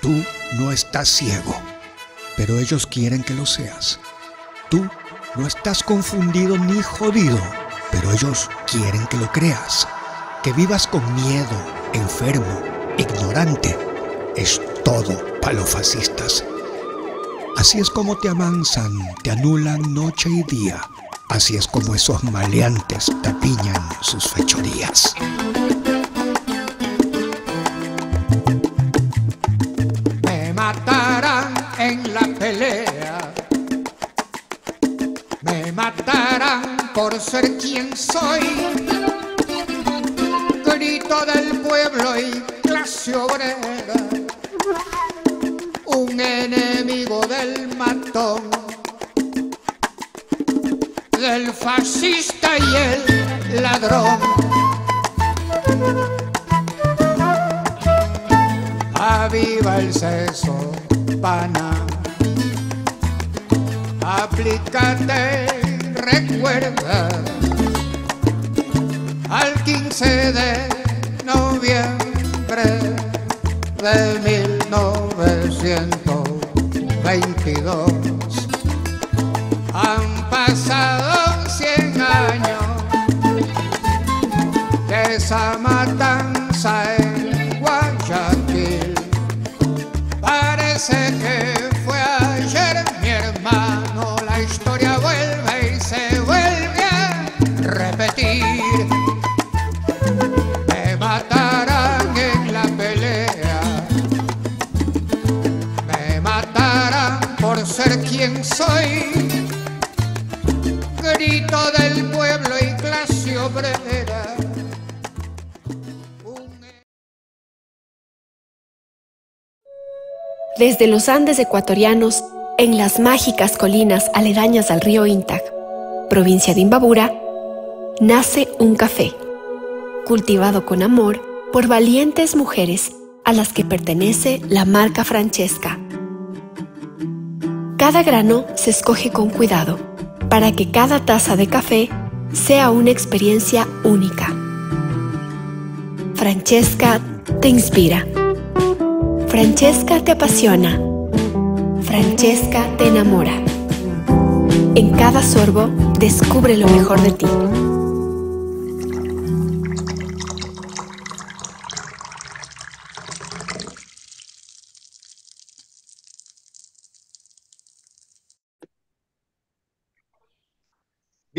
Tú no estás ciego, pero ellos quieren que lo seas. Tú no estás confundido ni jodido, pero ellos quieren que lo creas. Que vivas con miedo, enfermo, ignorante, es todo para los fascistas. Así es como te amansan, te anulan noche y día. Así es como esos maleantes te sus fechorías. ser quien soy. de los Andes ecuatorianos en las mágicas colinas aledañas al río Intag, provincia de Imbabura, nace un café, cultivado con amor por valientes mujeres a las que pertenece la marca Francesca. Cada grano se escoge con cuidado para que cada taza de café sea una experiencia única. Francesca te inspira. Francesca te apasiona. Francesca te enamora. En cada sorbo, descubre lo mejor de ti.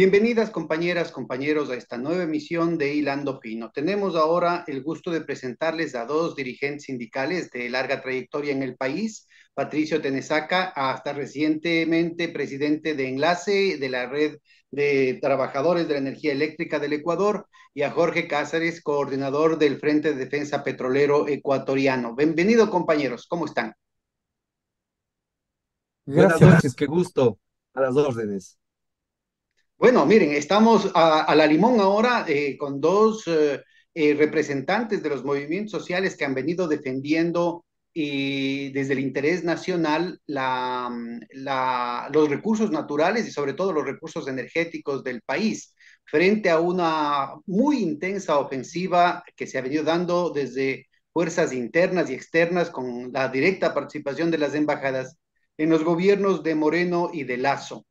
Bienvenidas compañeras, compañeros a esta nueva emisión de Hilando Pino. Tenemos ahora el gusto de presentarles a dos dirigentes sindicales de larga trayectoria en el país, Patricio Tenesaca, hasta recientemente presidente de Enlace de la Red de Trabajadores de la Energía Eléctrica del Ecuador, y a Jorge Cáceres, coordinador del Frente de Defensa Petrolero Ecuatoriano. Bienvenido compañeros, ¿cómo están? Gracias. Buenas noches, qué gusto. A las órdenes. Bueno, miren, estamos a, la limón ahora eh, con dos eh, eh, representantes de los movimientos sociales que han venido defendiendo y desde el interés nacional mm, los recursos naturales y sobre todo los recursos energéticos del país frente a una muy intensa ofensiva que se ha venido dando desde fuerzas internas y externas con la directa participación de las embajadas en los gobiernos de Moreno y de Lazo.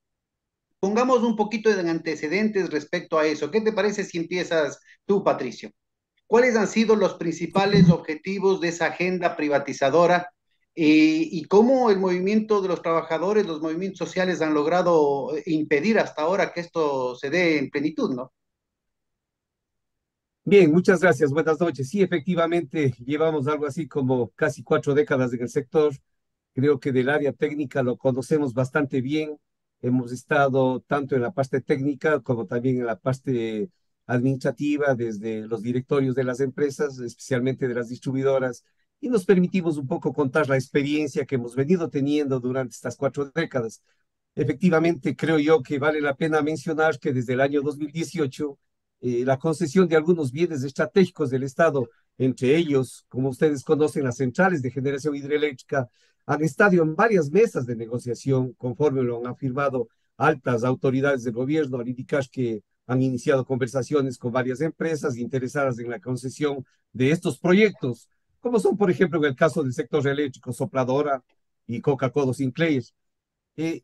Pongamos un poquito de antecedentes respecto a eso. ¿Qué te parece si empiezas tú, Patricio? ¿Cuáles han sido los principales objetivos de esa agenda privatizadora y, cómo el movimiento de los trabajadores, los movimientos sociales han logrado eh, impedir hasta ahora que esto se dé en plenitud, ¿no? Bien, muchas gracias, buenas noches. Sí, efectivamente, llevamos algo así como casi cuatro décadas en el sector. Creo que del área técnica lo conocemos bastante bien. Hemos estado tanto en la parte técnica como también en la parte administrativa, desde los directorios de las empresas, especialmente de las distribuidoras, y nos permitimos un poco contar la experiencia que hemos venido teniendo durante estas cuatro décadas. Efectivamente, creo yo que vale la pena mencionar que desde el año 2018, eh, la concesión de algunos bienes estratégicos del Estado, entre ellos, como ustedes conocen, las centrales de generación hidroeléctrica, han estado en varias mesas de negociación, conforme lo han afirmado altas autoridades del gobierno, al indicar que han iniciado conversaciones con varias empresas interesadas en la concesión de estos proyectos, como son, por ejemplo, en el caso del sector eléctrico Sopladora y Coca-Cola Sinclair. Eh,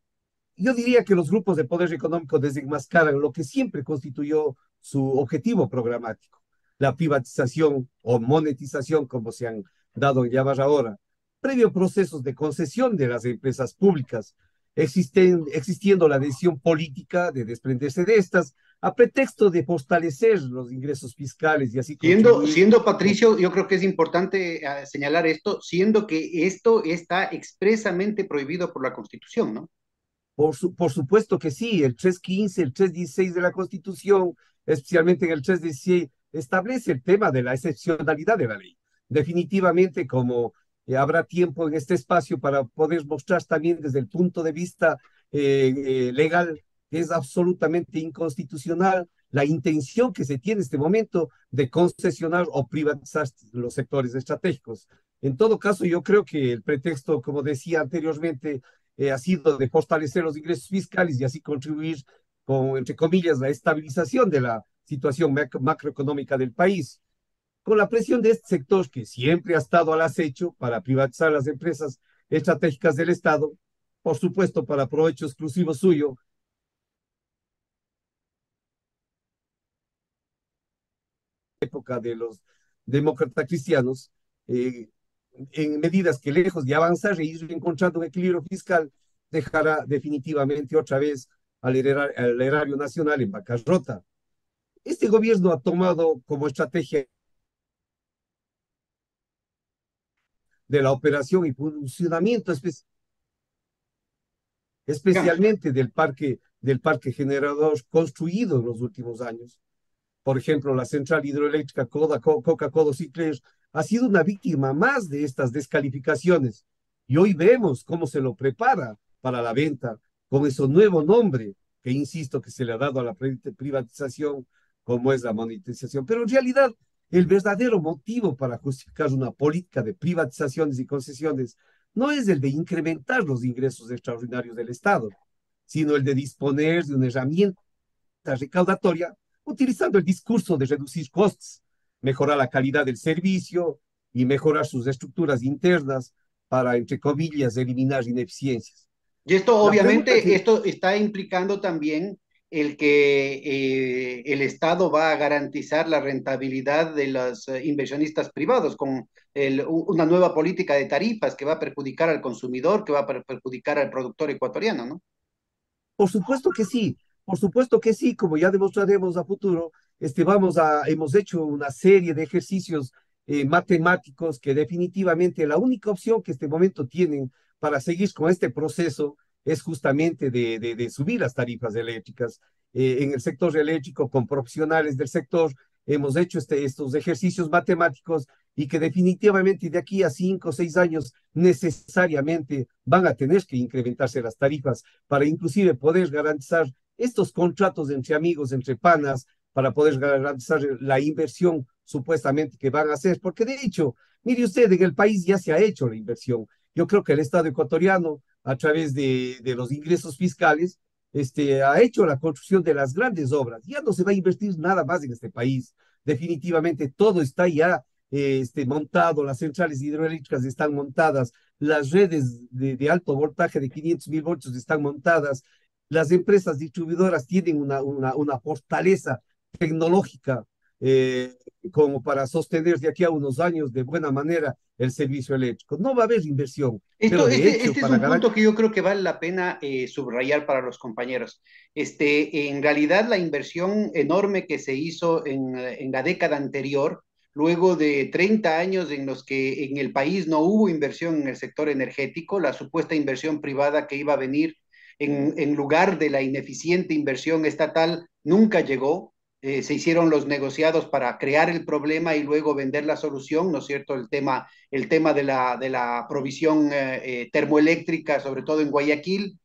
yo diría que los grupos de poder económico desenmascaran lo que siempre constituyó su objetivo programático, la privatización o monetización, como se han dado en llamar ahora, previo procesos de concesión de las empresas públicas, existen, existiendo la decisión política de desprenderse de estas a pretexto de fortalecer los ingresos fiscales y así. Siendo, siendo Patricio, yo creo que es importante eh, señalar esto, siendo que esto está expresamente prohibido por la Constitución, ¿no? Por, su, por supuesto que sí, el 315, el 316 de la Constitución, especialmente en el 316, establece el tema de la excepcionalidad de la ley. Definitivamente, como eh, habrá tiempo en este espacio para poder mostrar también desde el punto de vista eh, eh, legal que es absolutamente inconstitucional la intención que se tiene en este momento de concesionar o privatizar los sectores estratégicos. En todo caso, yo creo que el pretexto, como decía anteriormente, ha sido de fortalecer los ingresos fiscales y así contribuir con, entre comillas, la estabilización de la situación macroeconómica del país con la presión de este sector que siempre ha estado al acecho para privatizar las empresas estratégicas del Estado, por supuesto para provecho exclusivo suyo, época de los demócratas cristianos, eh, en medidas que lejos de avanzar e ir encontrando un equilibrio fiscal, dejará definitivamente otra vez al al erario nacional en bancarrota. Este gobierno ha tomado como estrategia de la operación y funcionamiento especialmente del parque, del parque generador construido en los últimos años. Por ejemplo, la central hidroeléctrica Coca-Cola Cicler ha sido una víctima más de estas descalificaciones y hoy vemos cómo se lo prepara para la venta con ese nuevo nombre que insisto que se le ha dado a la privatización como es la monetización. Pero en realidad el verdadero motivo para justificar una política de privatizaciones y concesiones no es el de incrementar los ingresos extraordinarios del Estado, sino el de disponer de una herramienta recaudatoria utilizando el discurso de reducir costes, mejorar la calidad del servicio y mejorar sus estructuras internas para, entre comillas, eliminar ineficiencias. Y esto obviamente, esto está implicando también el que eh, el Estado va a garantizar la rentabilidad de los eh, inversionistas privados con una nueva política de tarifas que va a perjudicar al consumidor, que va a perjudicar al productor ecuatoriano, ¿no? Por supuesto que sí, por supuesto que sí, como ya demostraremos a futuro, este, vamos a, hemos hecho una serie de ejercicios eh, matemáticos que definitivamente la única opción que este momento tienen para seguir con este proceso es justamente de, de, subir las tarifas eléctricas. Eh, en el sector eléctrico, con profesionales del sector, hemos hecho este, estos ejercicios matemáticos y que definitivamente de aquí a cinco o seis años necesariamente van a tener que incrementarse las tarifas para inclusive poder garantizar estos contratos entre amigos, entre panas, para poder garantizar la inversión supuestamente que van a hacer, porque de hecho, mire usted, en el país ya se ha hecho la inversión. Yo creo que el Estado ecuatoriano a través de, de los ingresos fiscales, este, ha hecho la construcción de las grandes obras. Ya no se va a invertir nada más en este país. Definitivamente todo está ya eh, este, montado, las centrales hidroeléctricas están montadas, las redes de, de alto voltaje de 500 mil voltios están montadas, las empresas distribuidoras tienen una, una, una fortaleza tecnológica eh, como para sostener de aquí a unos años de buena manera el servicio eléctrico. No va a haber inversión. Este, este, es un punto que yo creo que vale la pena eh, subrayar para los compañeros. Este, en realidad, la inversión enorme que se hizo en, la década anterior, luego de 30 años en los que en el país no hubo inversión en el sector energético, la supuesta inversión privada que iba a venir en, en lugar de la ineficiente inversión estatal nunca llegó. Eh, se hicieron los negociados para crear el problema y luego vender la solución, ¿no es cierto? El tema, el tema de, la, provisión eh, eh, termoeléctrica, sobre todo en Guayaquil,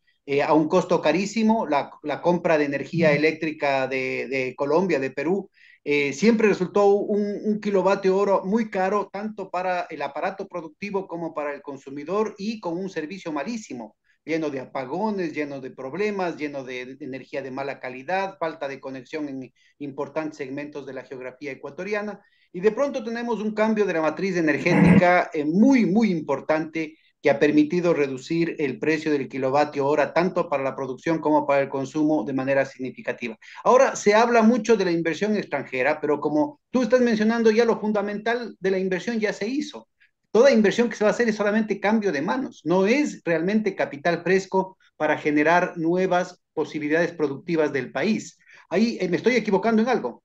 a un costo carísimo, la, compra de energía eléctrica de, Colombia, de Perú, siempre resultó un, un, kilovatio oro muy caro, tanto para el aparato productivo como para el consumidor y con un servicio malísimo lleno de apagones, lleno de problemas, lleno de energía de mala calidad, falta de conexión en importantes segmentos de la geografía ecuatoriana. Y de pronto tenemos un cambio de la matriz energética eh, muy, muy importante que ha permitido reducir el precio del kilovatio hora tanto para la producción como para el consumo de manera significativa. Ahora se habla mucho de la inversión extranjera, pero como tú estás mencionando, ya lo fundamental de la inversión ya se hizo. Toda inversión que se va a hacer es solamente cambio de manos, no es realmente capital fresco para generar nuevas posibilidades productivas del país. Ahí eh, me estoy equivocando en algo.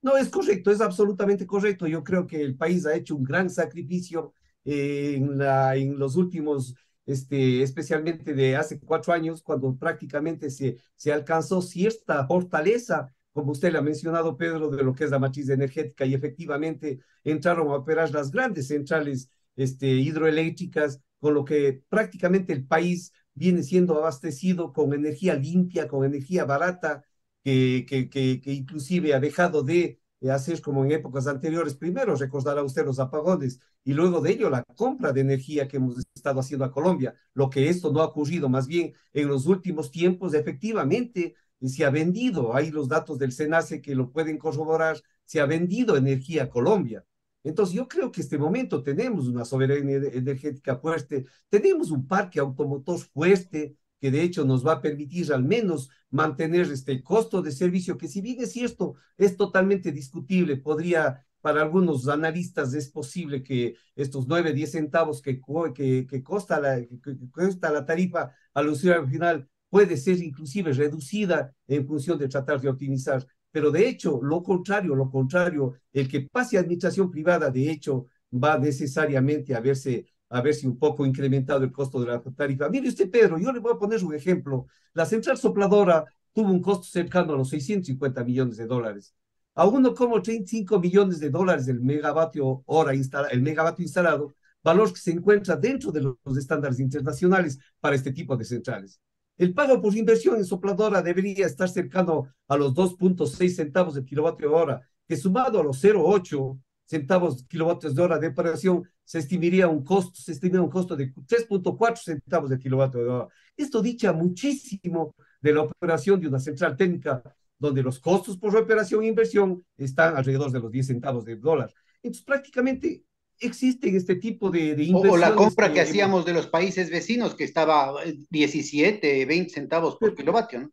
No, es correcto, es absolutamente correcto. Yo creo que el país ha hecho un gran sacrificio eh, en, los últimos este, especialmente de hace cuatro años, cuando prácticamente se alcanzó cierta fortaleza como usted le ha mencionado, Pedro, de lo que es la matriz energética y efectivamente entraron a operar las grandes centrales este, hidroeléctricas, con lo que prácticamente el país viene siendo abastecido con energía limpia, con energía barata, que, que, que, inclusive ha dejado de hacer como en épocas anteriores. Primero recordar a usted los apagones y luego de ello la compra de energía que hemos estado haciendo a Colombia, lo que esto no ha ocurrido, más bien en los últimos tiempos efectivamente se ha vendido, hay los datos del SENACE que lo pueden corroborar, se ha vendido energía a Colombia. Entonces yo creo que en este momento tenemos una soberanía energética fuerte, tenemos un parque automotor fuerte que de hecho nos va a permitir al menos mantener este costo de servicio, que si bien es cierto, es totalmente discutible, podría para algunos analistas es posible que estos 9, 10 centavos que, que, que, costa, la, que, la tarifa al usuario final puede ser inclusive reducida en función de tratar de optimizar. Pero de hecho, lo contrario, lo contrario, el que pase a administración privada, de hecho, va necesariamente a verse, a verse un poco incrementado el costo de la tarifa. Mire usted, Pedro, yo le voy a poner un ejemplo. La central sopladora tuvo un costo cercano a los 650 millones de dólares. A 1,35 millones de dólares del megavatio hora instala, el megavatio instalado, valor que se encuentra dentro de los estándares internacionales para este tipo de centrales. El pago por inversión en sopladora debería estar cercano a los 2.6 centavos de kilovatio hora, que sumado a los 0.8 centavos kilovatios de hora de operación, se estimaría un costo, se un costo de 3.4 centavos de kilovatio hora. Esto dicha muchísimo de la operación de una central técnica donde los costos por operación e inversión están alrededor de los 10 centavos de dólar. Entonces, prácticamente existen este tipo de, de inversiones. O la compra que, hacíamos de los países vecinos, que estaba 17, eh, 20 centavos por kilovatio, ¿no?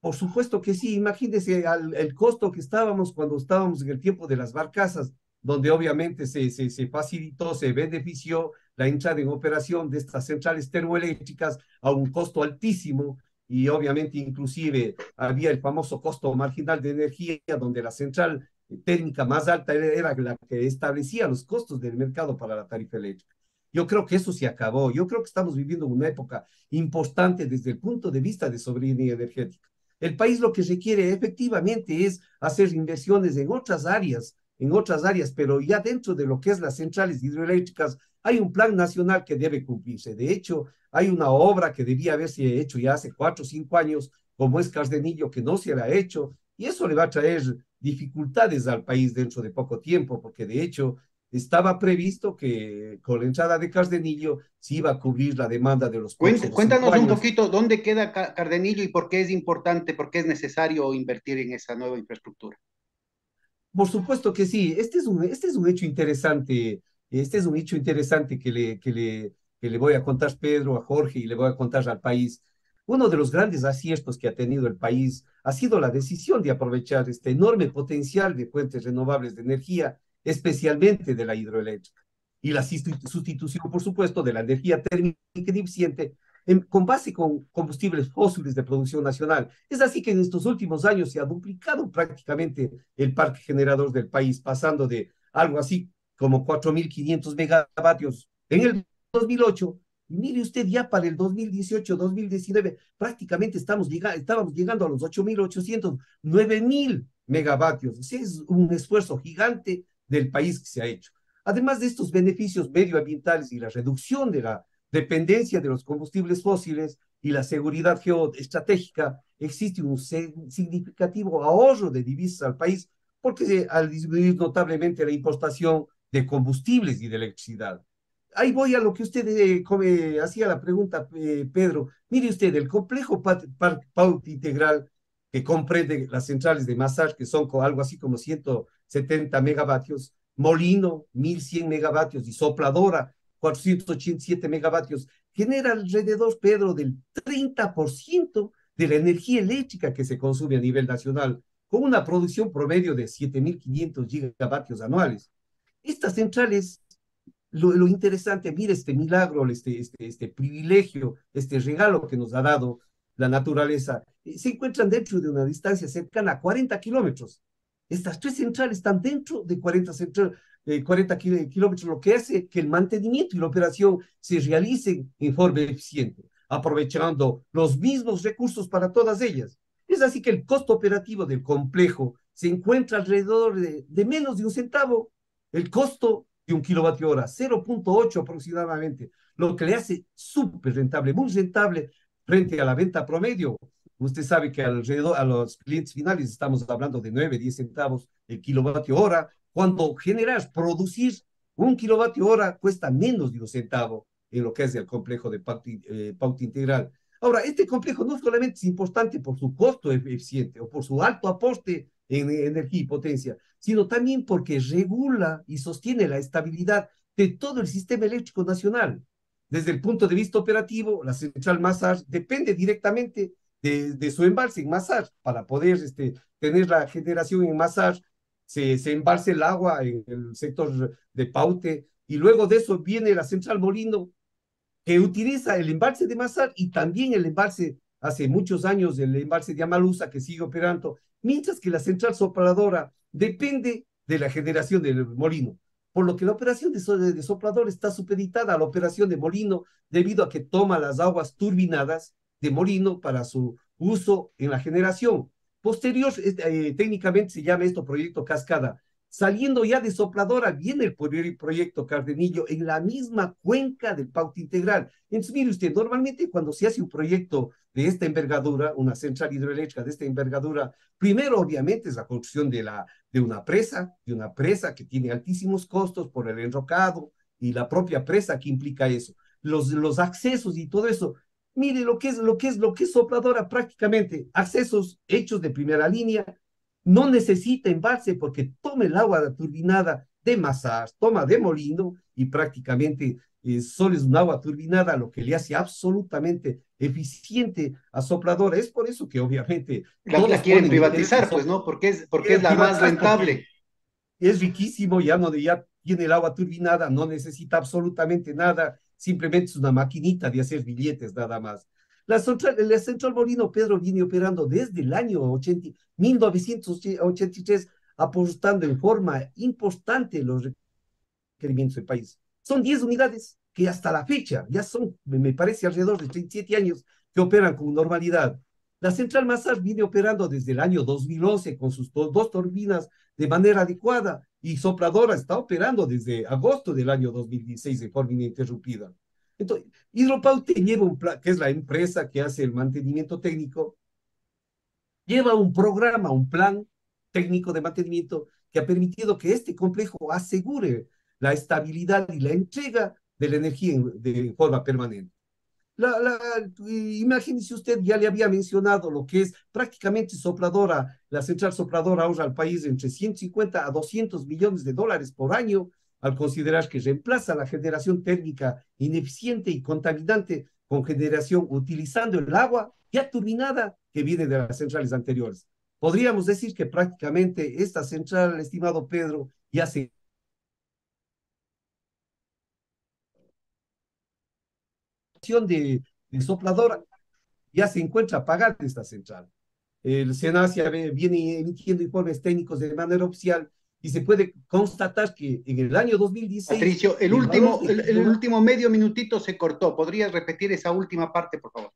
Por supuesto que sí, imagínense el costo que estábamos cuando estábamos en el tiempo de las barcazas, donde obviamente se, se, se facilitó, se benefició la entrada en operación de estas centrales termoeléctricas a un costo altísimo y obviamente inclusive había el famoso costo marginal de energía donde la central técnica más alta era la que establecía los costos del mercado para la tarifa eléctrica. Yo creo que eso se acabó. Yo creo que estamos viviendo una época importante desde el punto de vista de soberanía energética. El país lo que requiere efectivamente es hacer inversiones en otras áreas, en otras áreas, pero ya dentro de lo que es las centrales hidroeléctricas hay un plan nacional que debe cumplirse. De hecho, hay una obra que debía haberse hecho ya hace cuatro o cinco años, como es Cardenillo, que no se la ha hecho, y eso le va a traer dificultades al país dentro de poco tiempo, porque de hecho estaba previsto que con la entrada de Cardenillo se iba a cubrir la demanda de los pueblos. Cuéntanos un poquito dónde queda Cardenillo y por qué es importante, por qué es necesario invertir en esa nueva infraestructura. Por supuesto que sí, este es un, este es un hecho interesante, este es un hecho interesante que le, que, le, que le voy a contar Pedro, a Jorge y le voy a contar al país. Uno de los grandes aciertos que ha tenido el país ha sido la decisión de aprovechar este enorme potencial de fuentes renovables de energía, especialmente de la hidroeléctrica, y la sustitución, por supuesto, de la energía térmica deficiente con base con combustibles fósiles de producción nacional. Es así que en estos últimos años se ha duplicado prácticamente el parque generador del país, pasando de algo así como 4.500 megavatios en el 2008 y mire usted, ya para el 2018, 2019, prácticamente estamos estábamos llegando a los 8.800, 9.000 megavatios. Ese es un esfuerzo gigante del país que se ha hecho. Además de estos beneficios medioambientales y la reducción de la dependencia de los combustibles fósiles y la seguridad geoestratégica, existe un significativo ahorro de divisas al país, porque eh, al disminuir notablemente la importación de combustibles y de electricidad ahí voy a lo que usted eh, eh, hacía la pregunta, eh, Pedro. Mire usted, el complejo pauta integral que comprende las centrales de masaje, que son algo así como 170 megavatios, molino 1100 megavatios y sopladora 487 megavatios, genera alrededor, Pedro, del 30% de la energía eléctrica que se consume a nivel nacional, con una producción promedio de 7.500 gigavatios anuales. Estas centrales lo, interesante, mira este milagro, este, este, este privilegio, este regalo que nos ha dado la naturaleza, eh, se encuentran dentro de una distancia cercana a 40 kilómetros. Estas tres centrales están dentro de 40, central, 40 eh, eh, kilómetros, lo que hace que el mantenimiento y la operación se realicen en forma eficiente, aprovechando los mismos recursos para todas ellas. Es así que el costo operativo del complejo se encuentra alrededor de, de menos de un centavo. El costo kilovatio hora, 0.8 aproximadamente, lo que le hace súper rentable, muy rentable frente a la venta promedio. Usted sabe que alrededor a los clientes finales estamos hablando de 9, 10 centavos el kilovatio hora. Cuando generas, producir un kilovatio hora cuesta menos de un centavo en lo que es el complejo de eh, pauta integral. Ahora, este complejo no solamente es importante por su costo eficiente o por su alto aporte en energía y potencia, sino también porque regula y sostiene la estabilidad de todo el sistema eléctrico nacional. Desde el punto de vista operativo, la central Massage depende directamente de, su embalse en Massage para poder este, tener la generación en Massage. Se, embalse el agua en el sector de Paute y luego de eso viene la central Molino que utiliza el embalse de Massage y también el embalse, hace muchos años, el embalse de Amalusa que sigue operando mientras que la central sopladora depende de la generación del molino, por lo que la operación de, soplador está supeditada a la operación de molino debido a que toma las aguas turbinadas de molino para su uso en la generación. Posterior, este, eh, técnicamente se llama esto proyecto cascada, Saliendo ya de Sopladora, viene el proyecto Cardenillo en la misma cuenca del Pauta Integral. Entonces, mire usted, normalmente cuando se hace un proyecto de esta envergadura, una central hidroeléctrica de esta envergadura, primero obviamente es la construcción de, la, de una presa, de una presa que tiene altísimos costos por el enrocado y la propia presa que implica eso, los, los accesos y todo eso. Mire lo que es, lo que es, lo que es sopladora prácticamente, accesos hechos de primera línea, no necesita embalse porque toma el agua turbinada de Mazar, toma de Molino y prácticamente eh, solo es un agua turbinada lo que le hace absolutamente eficiente a sopladora. Es por eso que obviamente... La, la quieren privatizar, pues, ¿no? Porque es, porque es la más rentable. Es riquísimo, ya, no, ya tiene el agua turbinada, no necesita absolutamente nada, simplemente es una maquinita de hacer billetes nada más. La central, la central Molino Pedro viene operando desde el año 1983, apostando en forma importante los requerimientos del país. Son 10 unidades que hasta la fecha ya son, me parece, alrededor de 37 años que operan con normalidad. La central Mazar viene operando desde el año 2011 con sus dos, dos turbinas de manera adecuada y sopladora está operando desde agosto del año 2016 de forma ininterrumpida. Entonces, Hidropaute lleva un plan, que es la empresa que hace el mantenimiento técnico, lleva un programa, un plan técnico de mantenimiento que ha permitido que este complejo asegure la estabilidad y la entrega de la energía de, forma permanente. La, imagínese usted, ya le había mencionado lo que es prácticamente sopladora, la central sopladora ahorra al país entre 150 a 200 millones de dólares por año al considerar que reemplaza la generación térmica ineficiente y contaminante con generación utilizando el agua ya turbinada que viene de las centrales anteriores. Podríamos decir que prácticamente esta central, estimado Pedro, ya se... De, de sopladora ya se encuentra apagada. esta central. El senasia viene emitiendo informes técnicos de manera oficial y se puede constatar que en el año 2016... Patricio, el, último, el, último medio minutito se cortó. ¿Podrías repetir esa última parte, por favor?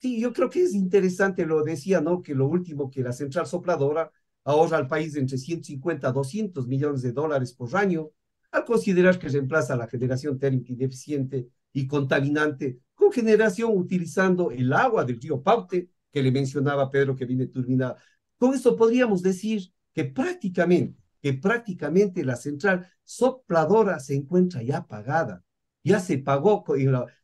Sí, yo creo que es interesante, lo decía, ¿no? Que lo último, que la central sopladora ahorra al país entre 150 a 200 millones de dólares por año, al considerar que reemplaza la generación térmica ineficiente y contaminante con generación utilizando el agua del río Paute, que le mencionaba Pedro que viene turbinada. Con esto podríamos decir que prácticamente, que prácticamente la central sopladora se encuentra ya pagada. Ya se pagó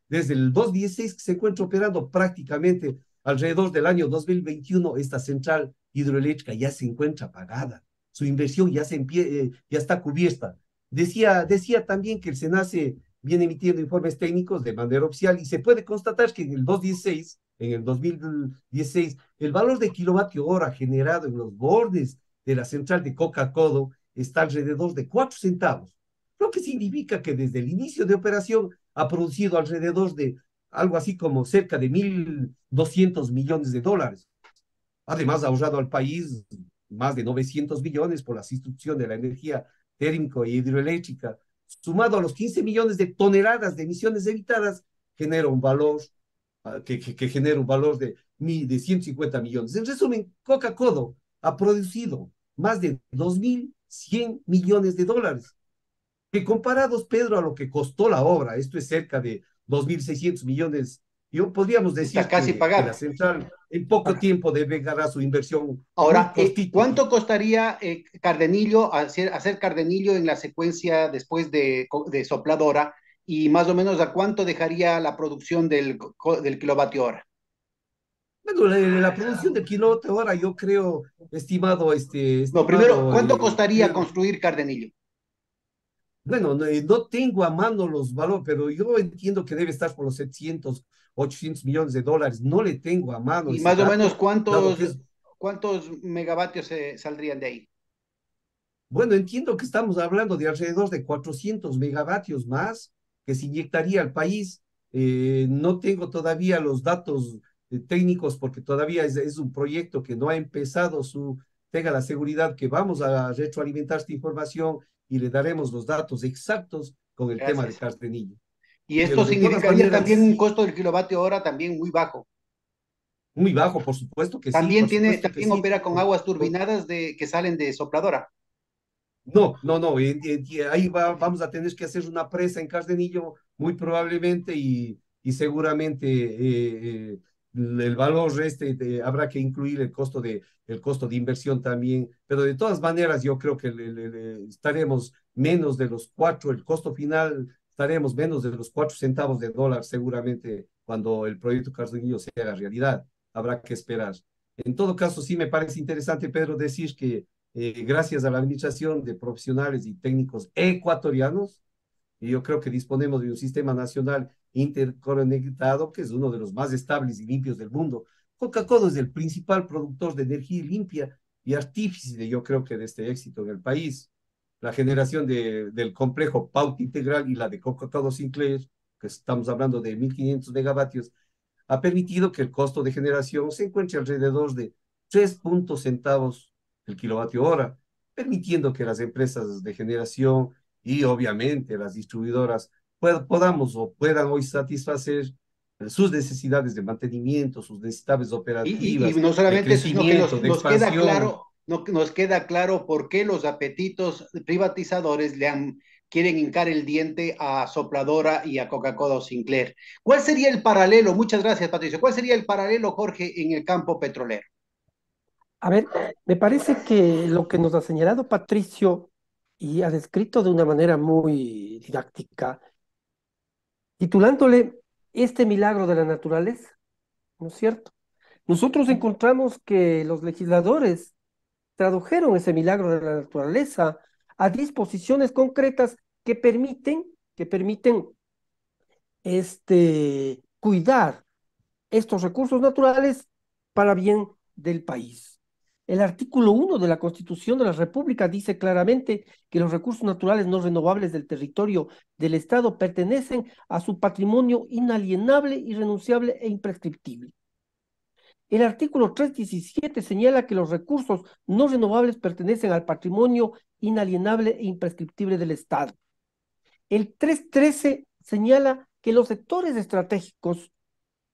desde el 2016 que se encuentra operando prácticamente alrededor del año 2021 esta central hidroeléctrica ya se encuentra pagada. Su inversión ya, se eh, ya está cubierta. Decía, decía también que el SENACE viene emitiendo informes técnicos de manera oficial y se puede constatar que en el 2016, en el 2016, el valor de kilovatio hora generado en los bordes de la central de Coca-Cola está alrededor de 4 centavos, lo que significa que desde el inicio de operación ha producido alrededor de algo así como cerca de 1.200 millones de dólares. Además, ha ahorrado al país más de 900 millones por la sustitución de la energía térmico e hidroeléctrica, sumado a los 15 millones de toneladas de emisiones evitadas, genera un valor ah, que, genera un valor de, de 150 millones. En resumen, Coca-Cola ha producido más de 2.100 millones de dólares. Que comparados, Pedro, a lo que costó la obra, esto es cerca de 2.600 millones, yo podríamos decir casi que, la central en poco tiempo debe ganar su inversión. Ahora, eh, ¿cuánto costaría eh, Cardenillo, hacer, hacer, Cardenillo en la secuencia después de, de, Sopladora? Y más o menos, ¿a cuánto dejaría la producción del, del kilovatio hora? Bueno, la, producción de kilowatt ahora, yo creo, estimado, este. no, primero, ¿cuánto eh, costaría construir Cardenillo? Bueno, eh, no, tengo a mano los valores, pero yo entiendo que debe estar por los 700, 800 millones de dólares. No le tengo a mano. ¿Y más o menos cuántos, megavatios se eh, saldrían de ahí? Bueno, entiendo que estamos hablando de alrededor de 400 megavatios más que se inyectaría al país. no tengo todavía los datos técnicos, porque todavía es, un proyecto que no ha empezado su, tenga la seguridad que vamos a retroalimentar esta información y le daremos los datos exactos con el tema de Cardenillo. Y esto significaría también un costo del kilovatio hora también muy bajo. Muy bajo, por supuesto que también Tiene, también opera con aguas turbinadas de, que salen de sopladora. No, no, no. ahí vamos a tener que hacer una presa en Cardenillo, muy probablemente, y, seguramente eh, eh, el valor este habrá que incluir el costo de el costo de inversión también, pero de todas maneras yo creo que estaremos menos de los cuatro, el costo final estaremos menos de los cuatro centavos de dólar seguramente cuando el proyecto Cardenillo sea la realidad. Habrá que esperar. En todo caso, sí me parece interesante, Pedro, decir que eh, gracias a la administración de profesionales y técnicos ecuatorianos, y yo creo que disponemos de un sistema nacional interconectado, que es uno de los más estables y limpios del mundo. Coca-Cola es el principal productor de energía limpia y artífice, yo creo que, de este éxito en el país. La generación de, del complejo Pauta Integral y la de Coca-Cola Sinclair, que estamos hablando de 1.500 megavatios, ha permitido que el costo de generación se encuentre alrededor de 3 puntos centavos el kilovatio hora, permitiendo que las empresas de generación y obviamente las distribuidoras podamos o puedan hoy satisfacer eh, sus necesidades de mantenimiento, sus necesidades operativas. Y, y no solamente eso, que nos, queda claro, nos queda claro por qué los apetitos privatizadores le quieren hincar el diente a Sopladora y a Coca-Cola o Sinclair. ¿Cuál sería el paralelo? Muchas gracias, Patricio. ¿Cuál sería el paralelo, Jorge, en el campo petrolero? A ver, me parece que lo que nos ha señalado Patricio y ha descrito de una manera muy didáctica titulándole este milagro de la naturaleza, ¿no es cierto? Nosotros encontramos que los legisladores tradujeron ese milagro de la naturaleza a disposiciones concretas que permiten, que permiten este, cuidar estos recursos naturales para bien del país. El artículo 1 de la Constitución de la República dice claramente que los recursos naturales no renovables del territorio del Estado pertenecen a su patrimonio inalienable, irrenunciable e imprescriptible. El artículo 317 señala que los recursos no renovables pertenecen al patrimonio inalienable e imprescriptible del Estado. El 313 señala que los sectores estratégicos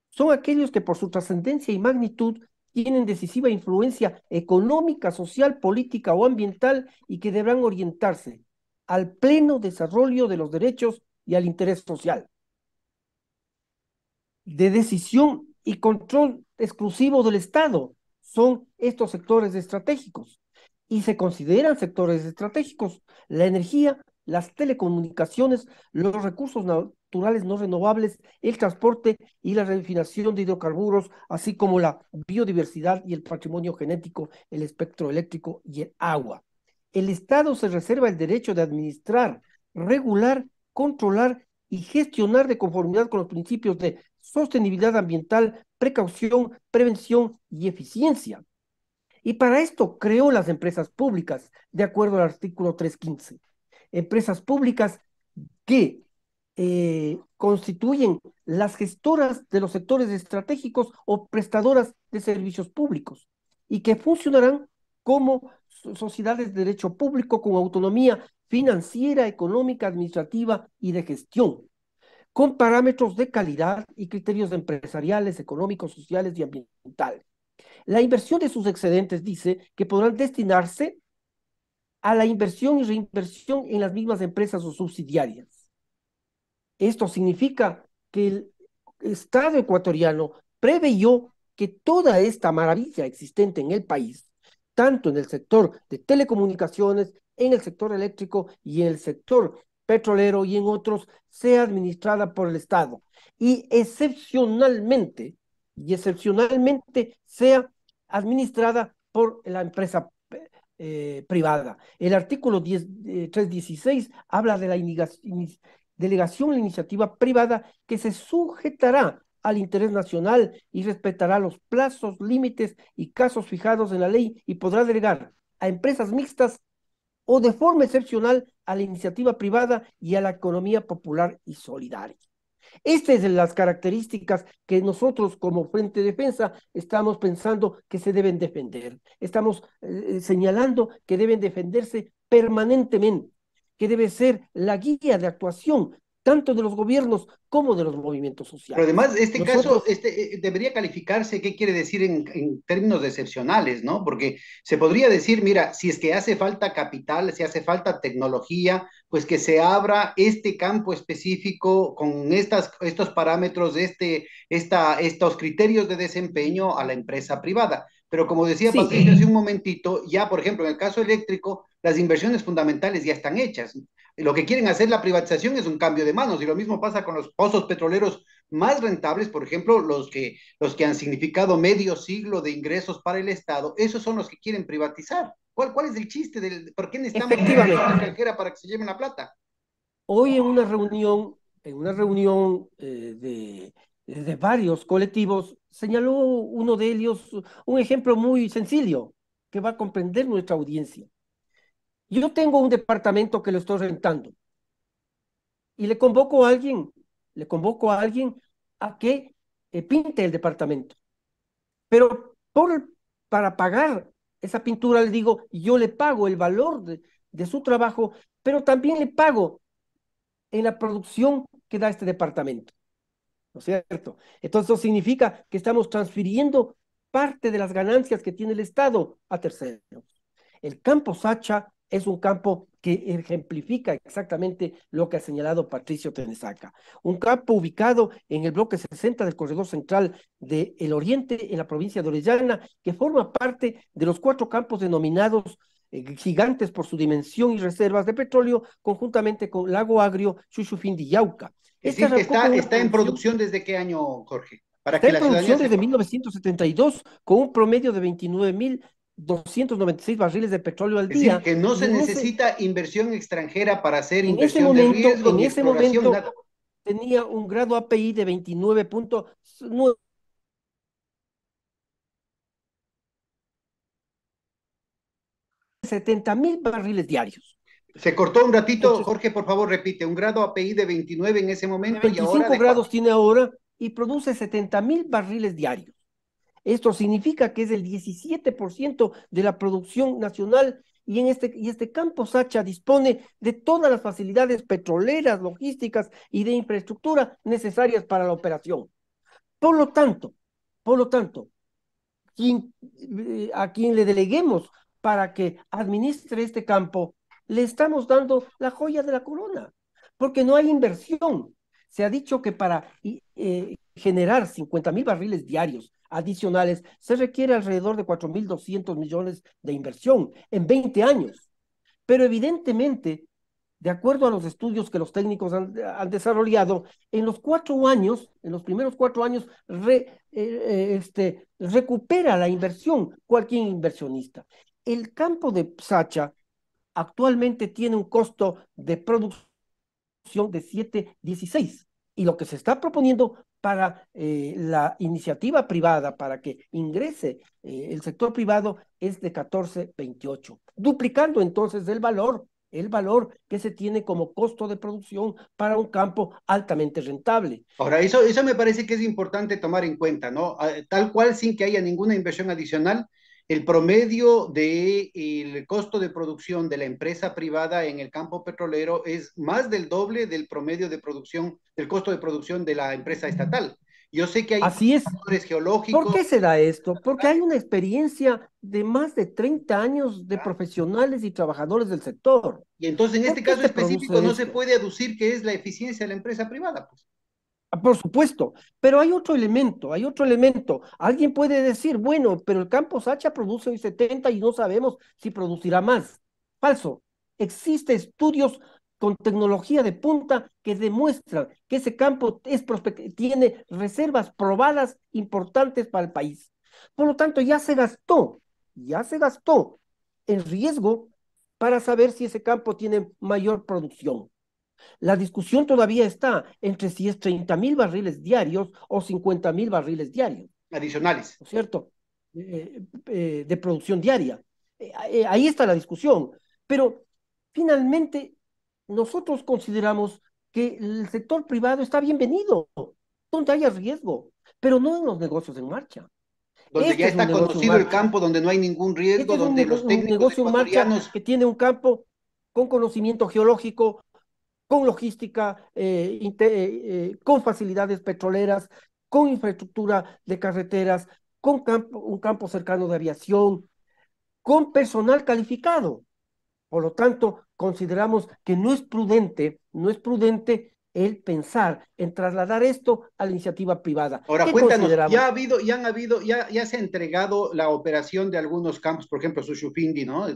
son aquellos que por su trascendencia y magnitud tienen decisiva influencia económica, social, política o ambiental y que deberán orientarse al pleno desarrollo de los derechos y al interés social. De decisión y control exclusivo del Estado son estos sectores estratégicos y se consideran sectores estratégicos la energía, las telecomunicaciones, los recursos naturales no renovables, el transporte y la refinación de hidrocarburos, así como la biodiversidad y el patrimonio genético, el espectro eléctrico y el agua. El Estado se reserva el derecho de administrar, regular, controlar y gestionar de conformidad con los principios de sostenibilidad ambiental, precaución, prevención y eficiencia. Y para esto creó las empresas públicas, de acuerdo al artículo 315 empresas públicas que eh, constituyen las gestoras de los sectores estratégicos o prestadoras de servicios públicos y que funcionarán como sociedades de derecho público con autonomía financiera, económica, administrativa y de gestión, con parámetros de calidad y criterios empresariales, económicos, sociales y ambientales. La inversión de sus excedentes dice que podrán destinarse a la inversión y reinversión en las mismas empresas o subsidiarias. Esto significa que el Estado ecuatoriano preveyó que toda esta maravilla existente en el país, tanto en el sector de telecomunicaciones, en el sector eléctrico y en el sector petrolero y en otros, sea administrada por el Estado y excepcionalmente, y excepcionalmente sea administrada por la empresa eh, privada. El artículo 316 eh, habla de la delegación a la iniciativa privada que se sujetará al interés nacional y respetará los plazos, límites y casos fijados en la ley y podrá delegar a empresas mixtas o de forma excepcional a la iniciativa privada y a la economía popular y solidaria. Estas son las características que nosotros como Frente de Defensa estamos pensando que se deben defender. Estamos eh, eh, señalando que deben defenderse permanentemente, que debe ser la guía de actuación tanto de los gobiernos como de los movimientos sociales. Pero además, este caso este, eh, eh, debería calificarse, ¿qué quiere decir en, términos excepcionales, no? Porque se podría decir, mira, si es que hace falta capital, si hace falta tecnología, pues que se abra este campo específico con estas, estos parámetros, este, estos criterios de desempeño a la empresa privada. Pero como decía Patricia hace un momentito, ya por ejemplo en el caso eléctrico, las inversiones fundamentales ya están hechas. Lo que quieren hacer la privatización es un cambio de manos y lo mismo pasa con los pozos petroleros más rentables, por ejemplo, los que, los que han significado medio siglo de ingresos para el Estado, esos son los que quieren privatizar. ¿Cuál, cuál es el chiste? Del, ¿Por qué necesitamos una para que se lleven la plata? Hoy en una reunión, en una reunión eh, de, de varios colectivos, señaló uno de ellos un ejemplo muy sencillo que va a comprender nuestra audiencia. Yo tengo un departamento que lo estoy rentando y le convoco a alguien, le convoco a alguien a que eh, pinte el departamento. Pero para pagar esa pintura le digo, yo le pago el valor de su trabajo, pero también le pago en la producción que da este departamento. ¿no es cierto? Entonces eso significa que estamos transfiriendo parte de las ganancias que tiene el Estado a terceros. El campo Sacha es un campo que ejemplifica exactamente lo que ha señalado Patricio Tenesaca. Un campo ubicado en el bloque 60 del corredor central del oriente en la provincia de Orellana, que forma parte de los cuatro campos denominados eh, gigantes por su dimensión y reservas de petróleo, conjuntamente con Lago Agrio, Chuchufindi y Yauca. Es este que está, está en producción desde qué año, Jorge? Para está que en producción desde 1972 con un promedio de 29.296 barriles de petróleo al es Decir, que no se necesita inversión extranjera para hacer inversión de riesgo. En ni ese momento tenía un grado API de 29.9. mil barriles diarios. Se cortó un ratito, Jorge, por favor, repite, un grado API de 29 en ese momento. y ahora grados tiene ahora y produce 70 mil barriles diarios. Esto significa que es el 17% de la producción nacional y en este, y este campo Sacha dispone de todas las facilidades petroleras, logísticas y de infraestructura necesarias para la operación. Por lo tanto, por lo tanto, eh, a quien le deleguemos para que administre este campo le estamos dando la joya de la corona, porque no hay inversión. Se ha dicho que para eh, generar 50 mil barriles diarios adicionales se requiere alrededor de 4.200 millones de inversión en 20 años. Pero evidentemente, de acuerdo a los estudios que los técnicos han, desarrollado, en los cuatro años, en los primeros cuatro años, eh, eh, este, recupera la inversión cualquier inversionista. El campo de Sacha actualmente tiene un costo de producción de 7,16. Y lo que se está proponiendo para eh, la iniciativa privada, para que ingrese eh, el sector privado, es de 14,28, duplicando entonces el valor el valor que se tiene como costo de producción para un campo altamente rentable. Ahora, eso, eso me parece que es importante tomar en cuenta, ¿no? Ah, tal cual, sin que haya ninguna inversión adicional, el promedio del costo de producción de la empresa privada en el campo petrolero es más del doble del promedio de producción, del costo de producción de la empresa estatal. Yo sé que hay Así es. factores geológicos. ¿Por qué se da esto? Porque hay una experiencia de más de 30 años de ah. profesionales y trabajadores del sector. Y entonces en este caso específico no se puede aducir que es la eficiencia de la empresa privada, pues. Por supuesto, pero hay otro elemento, hay otro elemento. Alguien puede decir, bueno, pero el campo Sacha produce hoy 70 y no sabemos si producirá más. Falso. Existen estudios con tecnología de punta que demuestran que ese campo es tiene reservas probadas importantes para el país. Por lo tanto, ya se gastó, ya se gastó en riesgo para saber si ese campo tiene mayor producción. La discusión todavía está entre si es 30 mil barriles diarios o 50 mil barriles diarios. Adicionales. es cierto? Eh, eh, de producción diaria. Eh, ahí está la discusión. Pero finalmente nosotros consideramos que el sector privado está bienvenido, donde haya riesgo, pero no en los negocios en marcha. Donde este ya está conocido el campo, donde no hay ningún riesgo, este donde los técnicos un negocio en marcha que tiene un campo con conocimiento geológico, con logística, eh, eh, eh, con facilidades petroleras, con infraestructura de carreteras, con un campo cercano de aviación, con personal calificado. Por lo tanto, consideramos que no es prudente, no es prudente el pensar en trasladar esto a la iniciativa privada. Ahora cuéntanos, ya ha habido, ya han habido, ya, ya se ha entregado la operación de algunos campos, por ejemplo, Sushupindi, ¿no?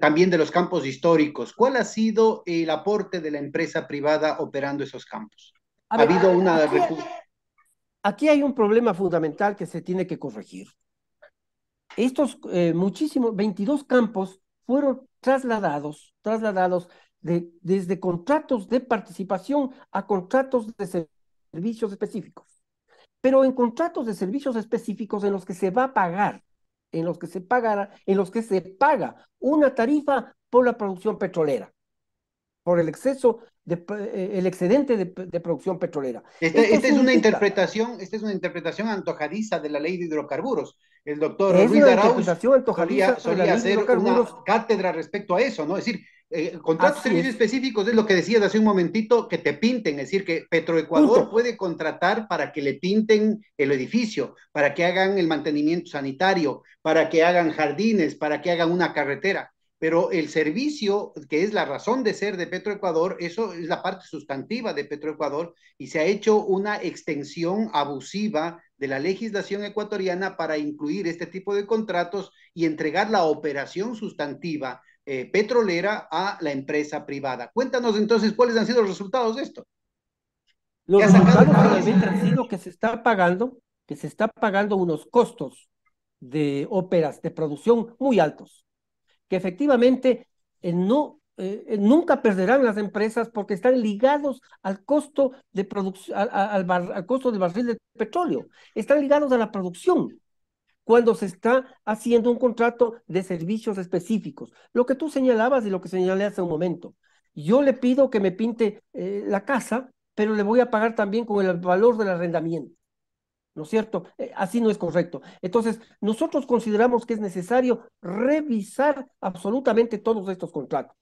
también de los campos históricos. ¿Cuál ha sido el aporte de la empresa privada operando esos campos? ha habido una aquí, hay un problema fundamental que se tiene que corregir. Estos eh, muchísimos, 22 campos fueron trasladados, trasladados de, desde contratos de participación a contratos de servicios específicos. Pero en contratos de servicios específicos en los que se va a pagar, en los que se en los que se paga una tarifa por la producción petrolera, por el exceso de, eh, el excedente de, producción petrolera. Esta, es una interpretación, esta es una interpretación antojadiza de la ley de hidrocarburos. El doctor es una Arauz solía, solía hacer una cátedra respecto a eso, ¿no? Es decir, eh, contratos específicos es lo que decías hace un momentito, que te pinten, es decir, que Petroecuador puede contratar para que le pinten el edificio, para que hagan el mantenimiento sanitario, para que hagan jardines, para que hagan una carretera. Pero el servicio, que es la razón de ser de Petroecuador, eso es la parte sustantiva de Petroecuador y se ha hecho una extensión abusiva de la legislación ecuatoriana para incluir este tipo de contratos y entregar la operación sustantiva eh, petrolera a la empresa privada. Cuéntanos entonces cuáles han sido los resultados de esto. Los resultados han sido que se está pagando, que se está pagando unos costos de óperas de producción muy altos, que efectivamente eh, no eh, nunca perderán las empresas porque están ligados al costo de producción, al, costo del barril de petróleo, están ligados a la producción cuando se está haciendo un contrato de servicios específicos. Lo que tú señalabas y lo que señalé hace un momento. Yo le pido que me pinte eh, la casa, pero le voy a pagar también con el valor del arrendamiento. ¿No es cierto? Eh, así no es correcto. Entonces, nosotros consideramos que es necesario revisar absolutamente todos estos contratos.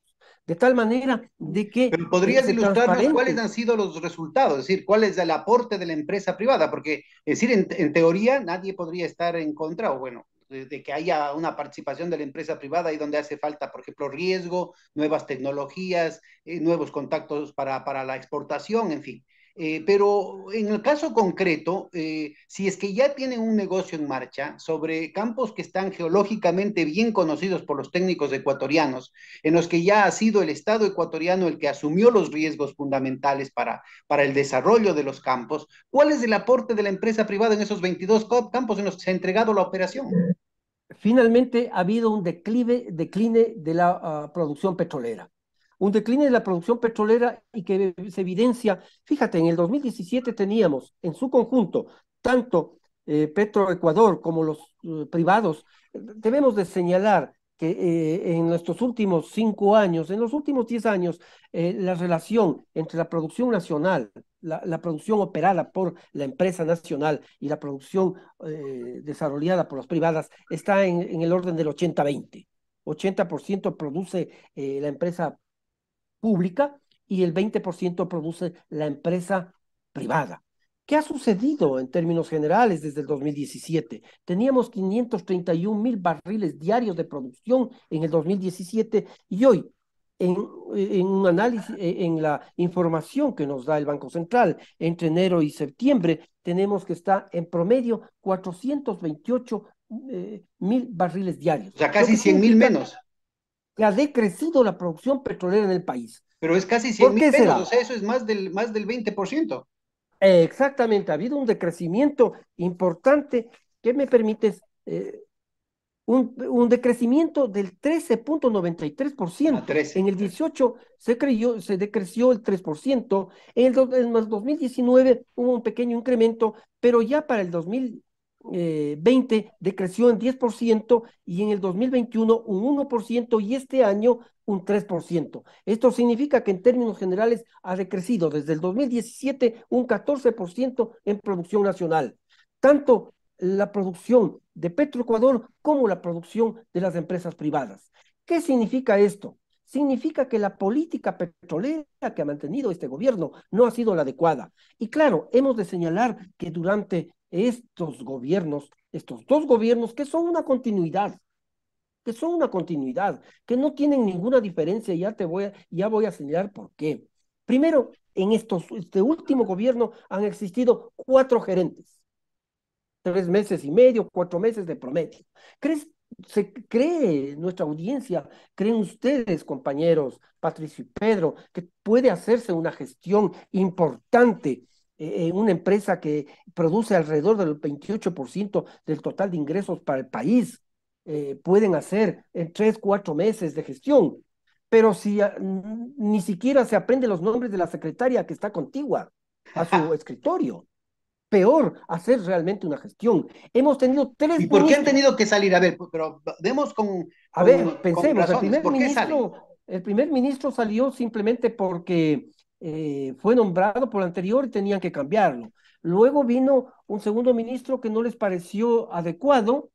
De tal manera de que... podrías ilustrarnos cuáles han sido los resultados, es decir, cuál es el aporte de la empresa privada, porque, es decir, en, teoría nadie podría estar en contra, o bueno, de, que haya una participación de la empresa privada y donde hace falta, por ejemplo, riesgo, nuevas tecnologías, eh, nuevos contactos para, para la exportación, en fin. Eh, pero en el caso concreto, eh, si es que ya tienen un negocio en marcha sobre campos que están geológicamente bien conocidos por los técnicos ecuatorianos, en los que ya ha sido el Estado ecuatoriano el que asumió los riesgos fundamentales para, para el desarrollo de los campos, ¿cuál es el aporte de la empresa privada en esos 22 campos en los que se ha entregado la operación? Finalmente ha habido un declive, decline de la ah, producción petrolera un decline de la producción petrolera y que se evidencia, fíjate, en el 2017 teníamos en su conjunto tanto eh, Petroecuador como los eh, privados. Debemos de señalar que eh, en nuestros últimos cinco años, en los últimos diez años, eh, la relación entre la producción nacional, la, producción operada por la empresa nacional y la producción desarrollada por las privadas está en, el orden del 80-20. 80%, produce la empresa pública y el 20% produce la empresa privada. ¿Qué ha sucedido en términos generales desde el 2017? Teníamos 531 mil barriles diarios de producción en el 2017 y hoy, en, un análisis, e, en la información que nos da el Banco Central, entre enero y septiembre, tenemos que está en promedio 428 eh, mil barriles diarios. O sea, casi 100 mil menos que ha decrecido la producción petrolera en el país. Pero es casi 100 mil pesos, o sea, eso es más del, más del 20%. exactamente, ha habido un decrecimiento importante que me permites eh, un, un, decrecimiento del 13.93%. Ah, en el 18 se, creyó, se decreció el 3%, en el, en el 2019 hubo un pequeño incremento, pero ya para el 2000 20 eh, decreció en 10% y en el 2021 un 1% y este año un 3%. Esto significa que en términos generales ha decrecido desde el 2017 un 14% en producción nacional. Tanto la producción de Petroecuador como la producción de las empresas privadas. ¿Qué significa esto? Significa que la política petrolera que ha mantenido este gobierno no ha sido la adecuada. Y claro, hemos de señalar que durante estos gobiernos, estos dos gobiernos que son una continuidad, que son una continuidad, que no tienen ninguna diferencia, ya te voy ya voy a señalar por qué. Primero, en estos, este último gobierno han existido cuatro gerentes, tres meses y medio, cuatro meses de promedio. ¿Crees, se cree nuestra audiencia, creen ustedes, compañeros, Patricio y Pedro, que puede hacerse una gestión importante eh, eh, una empresa que produce alrededor del 28% del total de ingresos para el país, eh, pueden hacer en tres, cuatro meses de gestión. Pero si ah, ni siquiera se aprende los nombres de la secretaria que está contigua a su escritorio. Peor, hacer realmente una gestión. Hemos tenido tres. ¿Y por qué han tenido que salir? A ver, pero vemos con. A ver, pensemos, el primer ministro salió simplemente porque eh, fue nombrado por el anterior y tenían que cambiarlo. Luego vino un segundo ministro que no les pareció adecuado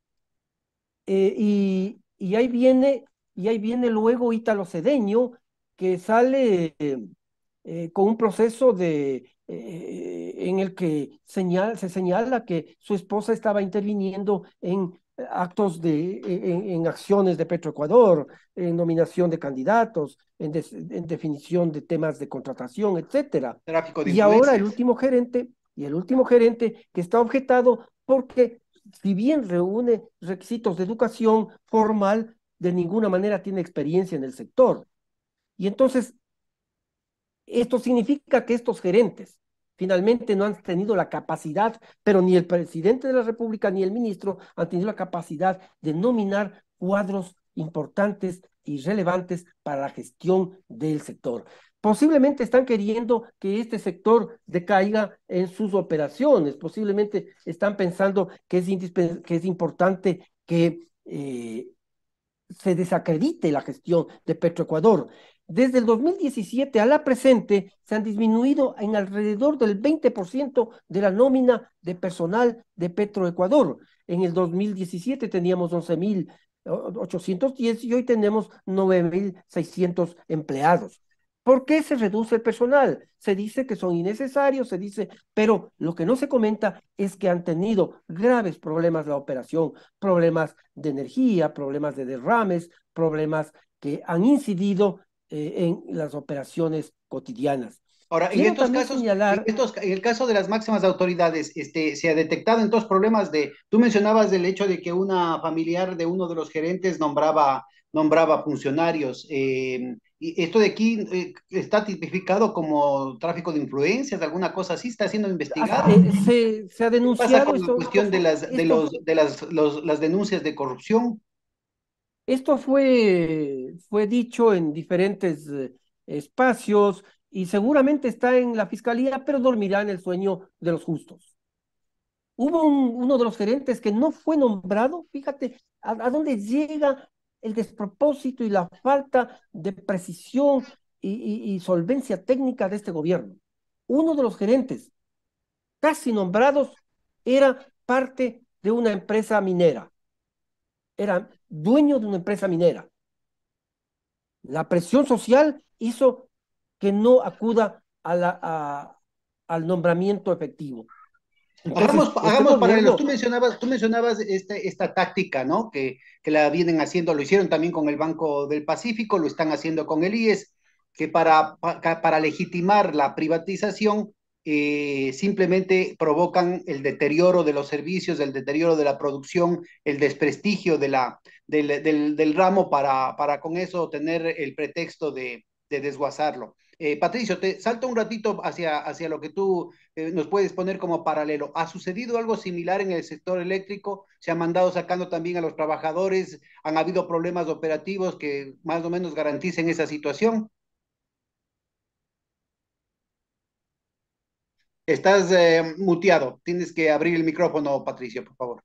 eh, y, ahí viene y ahí viene luego Ítalo Cedeño que sale eh, con un proceso de en el que se señala que su esposa estaba interviniendo en actos de, en, acciones de Petroecuador, en nominación de candidatos, en, definición de temas de contratación, etcétera. y ahora el último gerente, y el último gerente que está objetado porque si bien reúne requisitos de educación formal, de ninguna manera tiene experiencia en el sector. Y entonces, esto significa que estos gerentes Finalmente no han tenido la capacidad, pero ni el presidente de la República ni el ministro han tenido la capacidad de nominar cuadros importantes y relevantes para la gestión del sector. Posiblemente están queriendo que este sector decaiga en sus operaciones, posiblemente están pensando que es, que es importante que eh, se desacredite la gestión de Petroecuador. Desde el 2017 a la presente se han disminuido en alrededor del 20% de la nómina de personal de Petroecuador. En el 2017 teníamos 11.810 y hoy tenemos 9.600 empleados. ¿Por qué se reduce el personal? Se dice que son innecesarios, se dice, pero lo que no se comenta es que han tenido graves problemas la operación, problemas de energía, problemas de derrames, problemas que han incidido eh, en las operaciones cotidianas. Ahora, en estos casos, en, el caso de las máximas autoridades, este, se ha detectado entonces problemas de, tú mencionabas del hecho de que una familiar de uno de los gerentes nombraba, nombraba funcionarios. Eh, y esto de aquí eh, está tipificado como tráfico de influencias, alguna cosa así, está siendo investigado. Ah, se, ha denunciado. pasa con la cuestión de las, de los, de las, las denuncias de corrupción? Esto fue, fue dicho en diferentes eh, espacios y seguramente está en la fiscalía, pero dormirá en el sueño de los justos. Hubo uno de los gerentes que no fue nombrado, fíjate a, dónde llega el despropósito y la falta de precisión y solvencia técnica de este gobierno. Uno de los gerentes casi nombrados era parte de una empresa minera era dueño de una empresa minera. La presión social hizo que no acuda a la, al nombramiento efectivo. hagamos, paralelo. Tú mencionabas, tú mencionabas este, esta táctica, ¿no? Que, que, la vienen haciendo, lo hicieron también con el Banco del Pacífico, lo están haciendo con el IES, que para, para legitimar la privatización eh, simplemente provocan el deterioro de los servicios, el deterioro de la producción, el desprestigio del, ramo para, con eso tener el pretexto de, desguazarlo. Eh, Patricio, te salto un ratito hacia, lo que tú eh, nos puedes poner como paralelo. ¿Ha sucedido algo similar en el sector eléctrico? ¿Se han mandado sacando también a los trabajadores? ¿Han habido problemas operativos que más o menos garanticen esa situación? Estás eh, muteado. Tienes que abrir el micrófono, Patricio, por favor.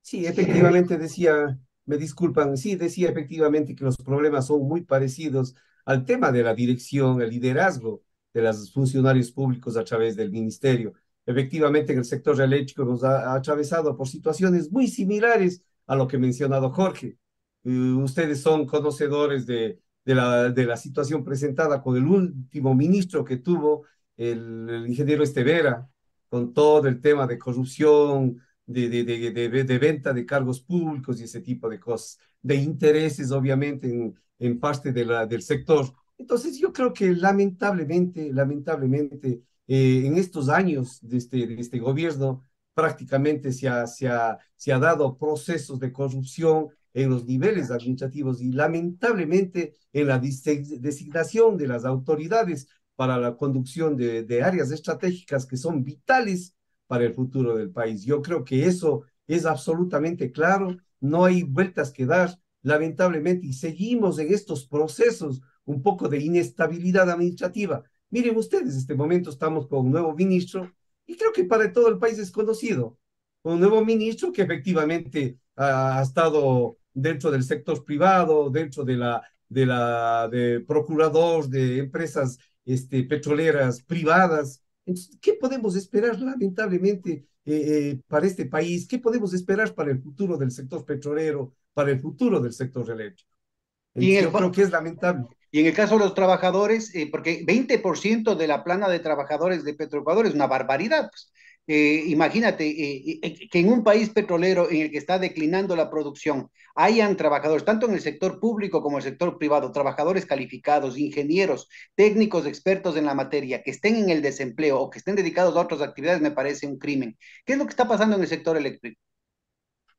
Sí, efectivamente decía, me disculpan, sí, decía efectivamente que los problemas son muy parecidos al tema de la dirección, el liderazgo de los funcionarios públicos a través del ministerio. Efectivamente, en el sector eléctrico nos ha atravesado por situaciones muy similares a lo que ha mencionado Jorge. Eh, ustedes son conocedores de, de, la, de la situación presentada con el último ministro que tuvo el, ingeniero Estevera, con todo el tema de corrupción, de, de, de, venta de cargos públicos y ese tipo de cosas, de intereses obviamente en, en parte de del sector. Entonces yo creo que lamentablemente, lamentablemente, eh, en estos años de este, de este gobierno prácticamente se ha, se, ha, se ha dado procesos de corrupción en los niveles administrativos y lamentablemente en la designación de las autoridades para la conducción de, áreas estratégicas que son vitales para el futuro del país. Yo creo que eso es absolutamente claro, no hay vueltas que dar, lamentablemente, y seguimos en estos procesos un poco de inestabilidad administrativa. Miren ustedes, en este momento estamos con un nuevo ministro y creo que para todo el país es conocido, un nuevo ministro que efectivamente ha, estado dentro del sector privado, dentro de la de la de procurador de empresas este, petroleras privadas. ¿qué podemos esperar lamentablemente eh, eh, para este país? ¿Qué podemos esperar para el futuro del sector petrolero, para el futuro del sector eléctrico? y eh, que es lamentable. Y en el caso de los trabajadores, porque 20% de la plana de trabajadores de Petroecuador es una barbaridad. Pues. Eh, imagínate eh, eh, que en un país petrolero en el que está declinando la producción hayan trabajadores, tanto en el sector público como en el sector privado, trabajadores calificados, ingenieros, técnicos, expertos en la materia, que estén en el desempleo o que estén dedicados a otras actividades, me parece un crimen. ¿Qué es lo que está pasando en el sector eléctrico?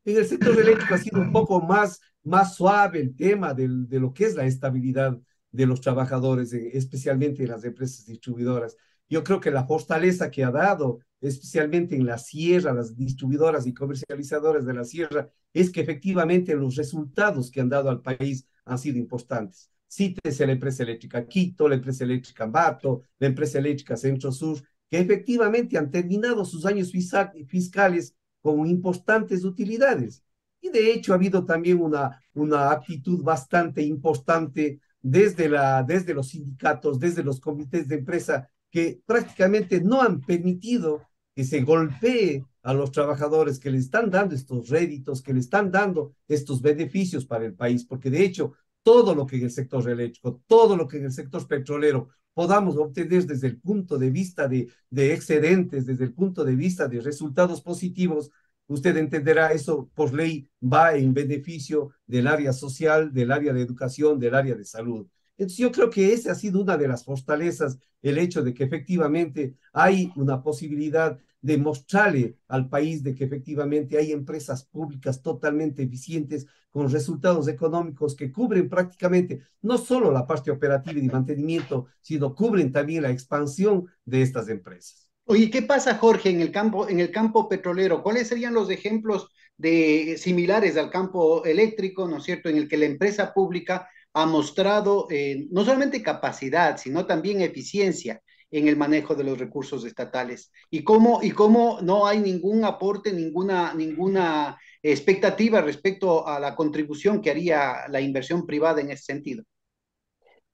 En el sector eléctrico ha sido un poco más, más suave el tema de lo que es la estabilidad de los trabajadores, especialmente de las empresas distribuidoras. Yo creo que la fortaleza que ha dado, especialmente en la sierra, las distribuidoras y comercializadoras de la sierra, es que efectivamente los resultados que han dado al país han sido importantes. Cítese la empresa eléctrica Quito, la empresa eléctrica Ambato, la empresa eléctrica Centro Sur, que efectivamente han terminado sus años fiscales con importantes utilidades. Y de hecho ha habido también una, una actitud bastante importante desde, la, desde los sindicatos, desde los comités de empresa, que prácticamente no han permitido que se golpee a los trabajadores que le están dando estos réditos, que le están dando estos beneficios para el país, porque de hecho todo lo que en el sector eléctrico, todo lo que en el sector petrolero podamos obtener desde el punto de vista de, de excedentes, desde el punto de vista de resultados positivos, usted entenderá eso por ley va en beneficio del área social, del área de educación, del área de salud. Entonces yo creo que esa ha sido una de las fortalezas, el hecho de que efectivamente hay una posibilidad de mostrarle al país de que efectivamente hay empresas públicas totalmente eficientes con resultados económicos que cubren prácticamente no solo la parte operativa y de mantenimiento, sino cubren también la expansión de estas empresas. Oye, ¿qué pasa, Jorge, en el campo, en el campo petrolero? ¿Cuáles serían los ejemplos de, similares al campo eléctrico, ¿no es cierto?, en el que la empresa pública ha mostrado eh, no solamente capacidad, sino también eficiencia en el manejo de los recursos estatales y cómo, y cómo no hay ningún aporte, ninguna, ninguna expectativa respecto a la contribución que haría la inversión privada en ese sentido.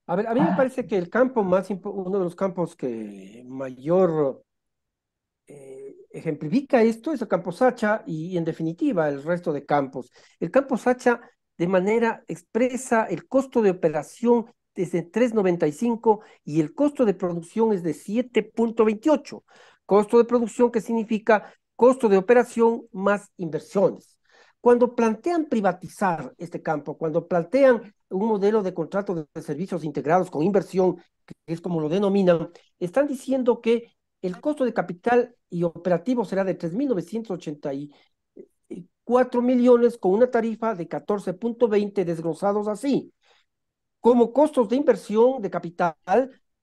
A ver, a mí me ah. parece que el campo más, uno de los campos que mayor eh, ejemplifica esto es el campo Sacha y, y en definitiva el resto de campos. El campo Sacha de manera expresa el costo de operación es de 3.95 y el costo de producción es de 7.28. Costo de producción que significa costo de operación más inversiones. Cuando plantean privatizar este campo, cuando plantean un modelo de contrato de servicios integrados con inversión, que es como lo denominan, están diciendo que el costo de capital y operativo será de 3.980 4 millones con una tarifa de 14.20 desglosados así. Como costos de inversión de capital,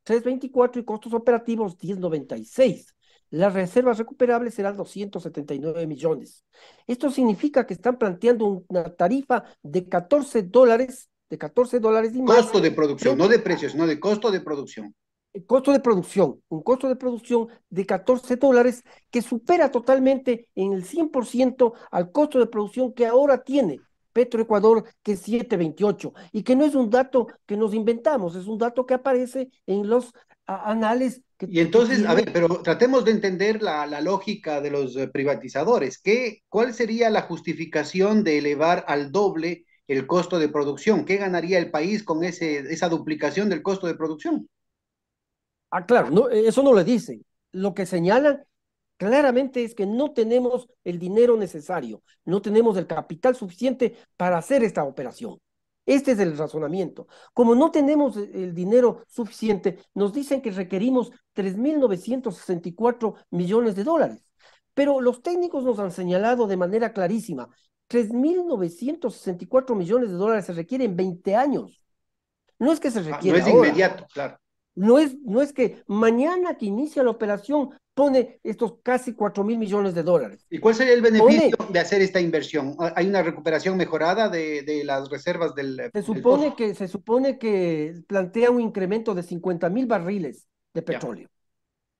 3.24 y costos operativos, 10.96. Las reservas recuperables serán 279 millones. Esto significa que están planteando una tarifa de 14 dólares, de 14 dólares y más. Costo de producción, no de precios, no de costo de producción. Eh, costo de producción, un costo de producción de 14 dólares que supera totalmente en el 100% al costo de producción que ahora tiene Petroecuador, que es 728, y que no es un dato que nos inventamos, es un dato que aparece en los anales. y entonces, a ver, pero tratemos de entender la, la lógica de los eh, privatizadores. ¿Qué, ¿Cuál sería la justificación de elevar al doble el costo de producción? ¿Qué ganaría el país con ese, esa duplicación del costo de producción? Ah, claro, eh, eso no le dicen. Lo que señalan claramente es que no tenemos el dinero necesario, no tenemos el capital suficiente para hacer esta operación. Este es el razonamiento. Como no tenemos e, el dinero suficiente, nos dicen que requerimos 3.964 millones de dólares. Pero los técnicos nos han señalado de manera clarísima, 3.964 millones de dólares se requieren 20 años. No es que se ah, requiera. no es inmediato, claro. No es, no es que mañana que inicia la operación pone estos casi 4 mil millones de dólares. ¿Y cuál sería el beneficio de hacer esta inversión? Ah, ¿Hay una recuperación mejorada de, las reservas del... Se supone, que, se supone que plantea un incremento de 50 mil barriles de petróleo.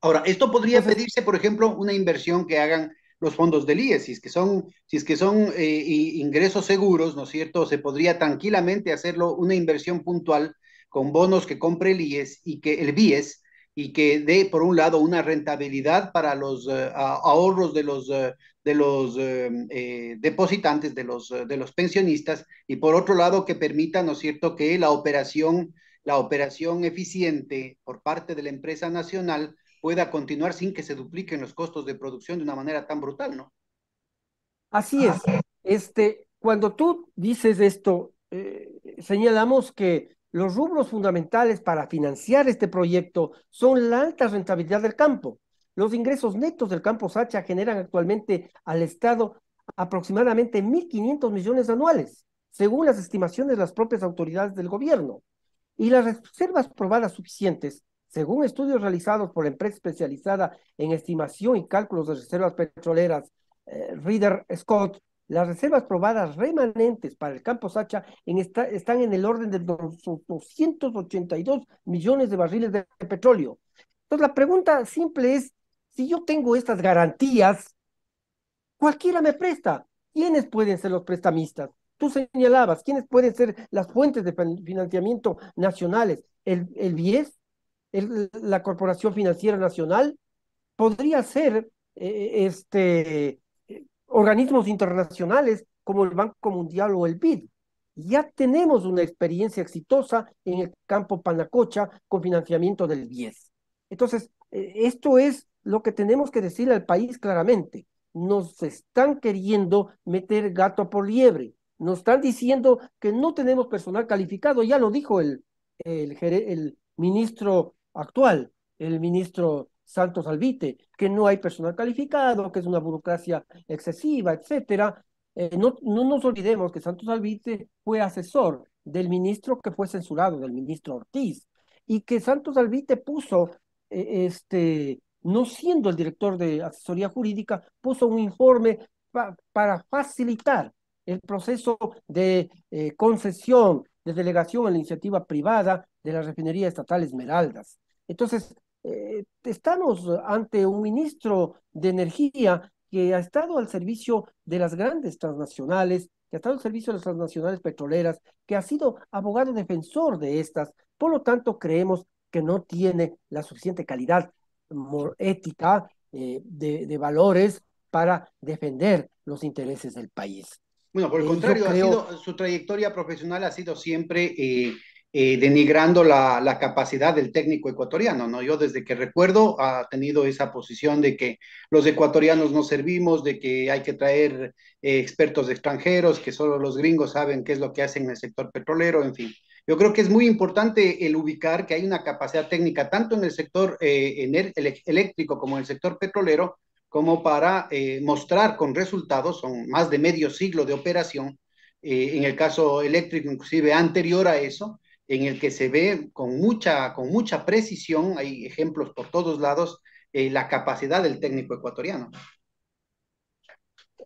Ahora, esto podría pedirse, por ejemplo, una inversión que hagan los fondos del IES, si es que son, si es que son eh, ingresos seguros, ¿no es cierto? Se podría tranquilamente hacerlo una inversión puntual con bonos que compre el IES y que el BIES y que dé, por un lado, una rentabilidad para los eh, ahorros de los, eh, de los eh, depositantes, de los, de los pensionistas, y por otro lado, que permita, ¿no es cierto?, que la operación, la operación eficiente por parte de la empresa nacional pueda continuar sin que se dupliquen los costos de producción de una manera tan brutal, ¿no? Así es. Este, cuando tú dices esto, señalamos que los rubros fundamentales para financiar este proyecto son la alta rentabilidad del campo. Los ingresos netos del campo Sacha generan actualmente al Estado aproximadamente 1.500 millones anuales, según las estimaciones de las propias autoridades del gobierno. Y las reservas probadas suficientes, según estudios realizados por la empresa especializada en estimación y cálculos de reservas petroleras eh, Reader Scott, las reservas probadas remanentes para el campo Sacha están en el orden de 282 millones de barriles de petróleo. Entonces, la pregunta simple es, si yo tengo estas garantías, cualquiera me presta. ¿Quiénes pueden ser los prestamistas? Tú señalabas, ¿quiénes pueden ser las fuentes de financiamiento nacionales? ¿El, el BIES? ¿La Corporación Financiera Nacional? Podría ser eh, este organismos internacionales como el Banco Mundial o el BID. Ya tenemos una experiencia exitosa en el campo Panacocha con financiamiento del 10. Entonces, eh, esto es lo que tenemos que decirle al país claramente. Nos están queriendo meter gato por liebre. Nos están diciendo que no tenemos personal calificado. Ya lo dijo el, el, el ministro actual, el ministro Santos Albite, que no hay personal calificado, que es una burocracia excesiva, etcétera. Eh, no, nos olvidemos que Santos Albite fue asesor del ministro que fue censurado, del ministro Ortiz, y que Santos Albite puso, eh, este, no siendo el director de asesoría jurídica, puso un informe para facilitar el proceso de eh, concesión, de delegación a la iniciativa privada de la refinería estatal Esmeraldas. Entonces, eh, estamos ante un ministro de energía que ha estado al servicio de las grandes transnacionales, que ha estado al servicio de las transnacionales petroleras, que ha sido abogado defensor de estas. Por lo tanto, creemos que no tiene la suficiente calidad ética eh, de, valores para defender los intereses del país. Bueno, por el eh, contrario, su trayectoria profesional ha sido siempre denigrando la, la, capacidad del técnico ecuatoriano, ¿no? Yo desde que recuerdo ha tenido esa posición de que los ecuatorianos no servimos, de que hay que traer eh, expertos extranjeros, que solo los gringos saben qué es lo que hacen en el sector petrolero, en fin. Yo creo que es muy importante el ubicar que hay una capacidad técnica tanto en el sector eh, en el, eléctrico como en el sector petrolero, como para eh, mostrar con resultados, son más de medio siglo de operación, en el caso eléctrico inclusive anterior a eso, en el que se ve con mucha, con mucha precisión, hay ejemplos por todos lados, eh, la capacidad del técnico ecuatoriano.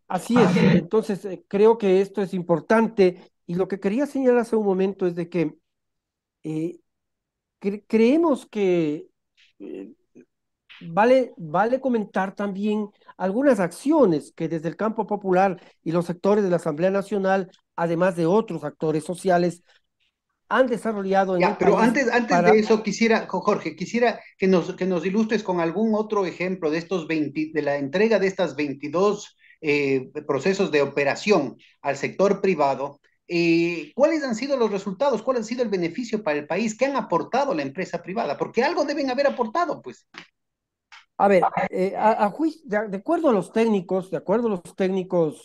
Así es, entonces eh, creo que esto es importante y lo que quería señalar hace un momento es de que eh, creemos que vale, vale comentar también algunas acciones que desde el campo popular y los sectores de la Asamblea Nacional, además de otros actores sociales, han desarrollado en ya, pero antes antes de eso quisiera Jorge quisiera que nos que nos ilustres con algún otro ejemplo de estos 20 de la entrega de estas 22 eh, procesos de operación al sector privado eh, cuáles han sido los resultados cuál ha sido el beneficio para el país qué han aportado la empresa privada porque algo deben haber aportado pues a ver eh, a, de, acuerdo a los técnicos de acuerdo a los técnicos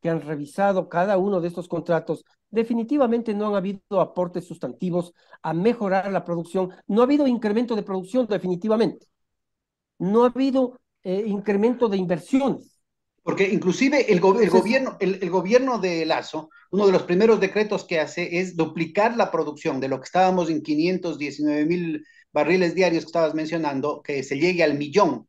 que han revisado cada uno de estos contratos definitivamente no han habido aportes sustantivos a mejorar la producción, no ha habido incremento de producción definitivamente, no ha habido eh, incremento de inversiones. Porque inclusive el, gobierno, el, gobierno de Lazo, uno de los primeros decretos que hace es duplicar la producción de lo que estábamos en 519 mil barriles diarios que estabas mencionando, que se llegue al millón.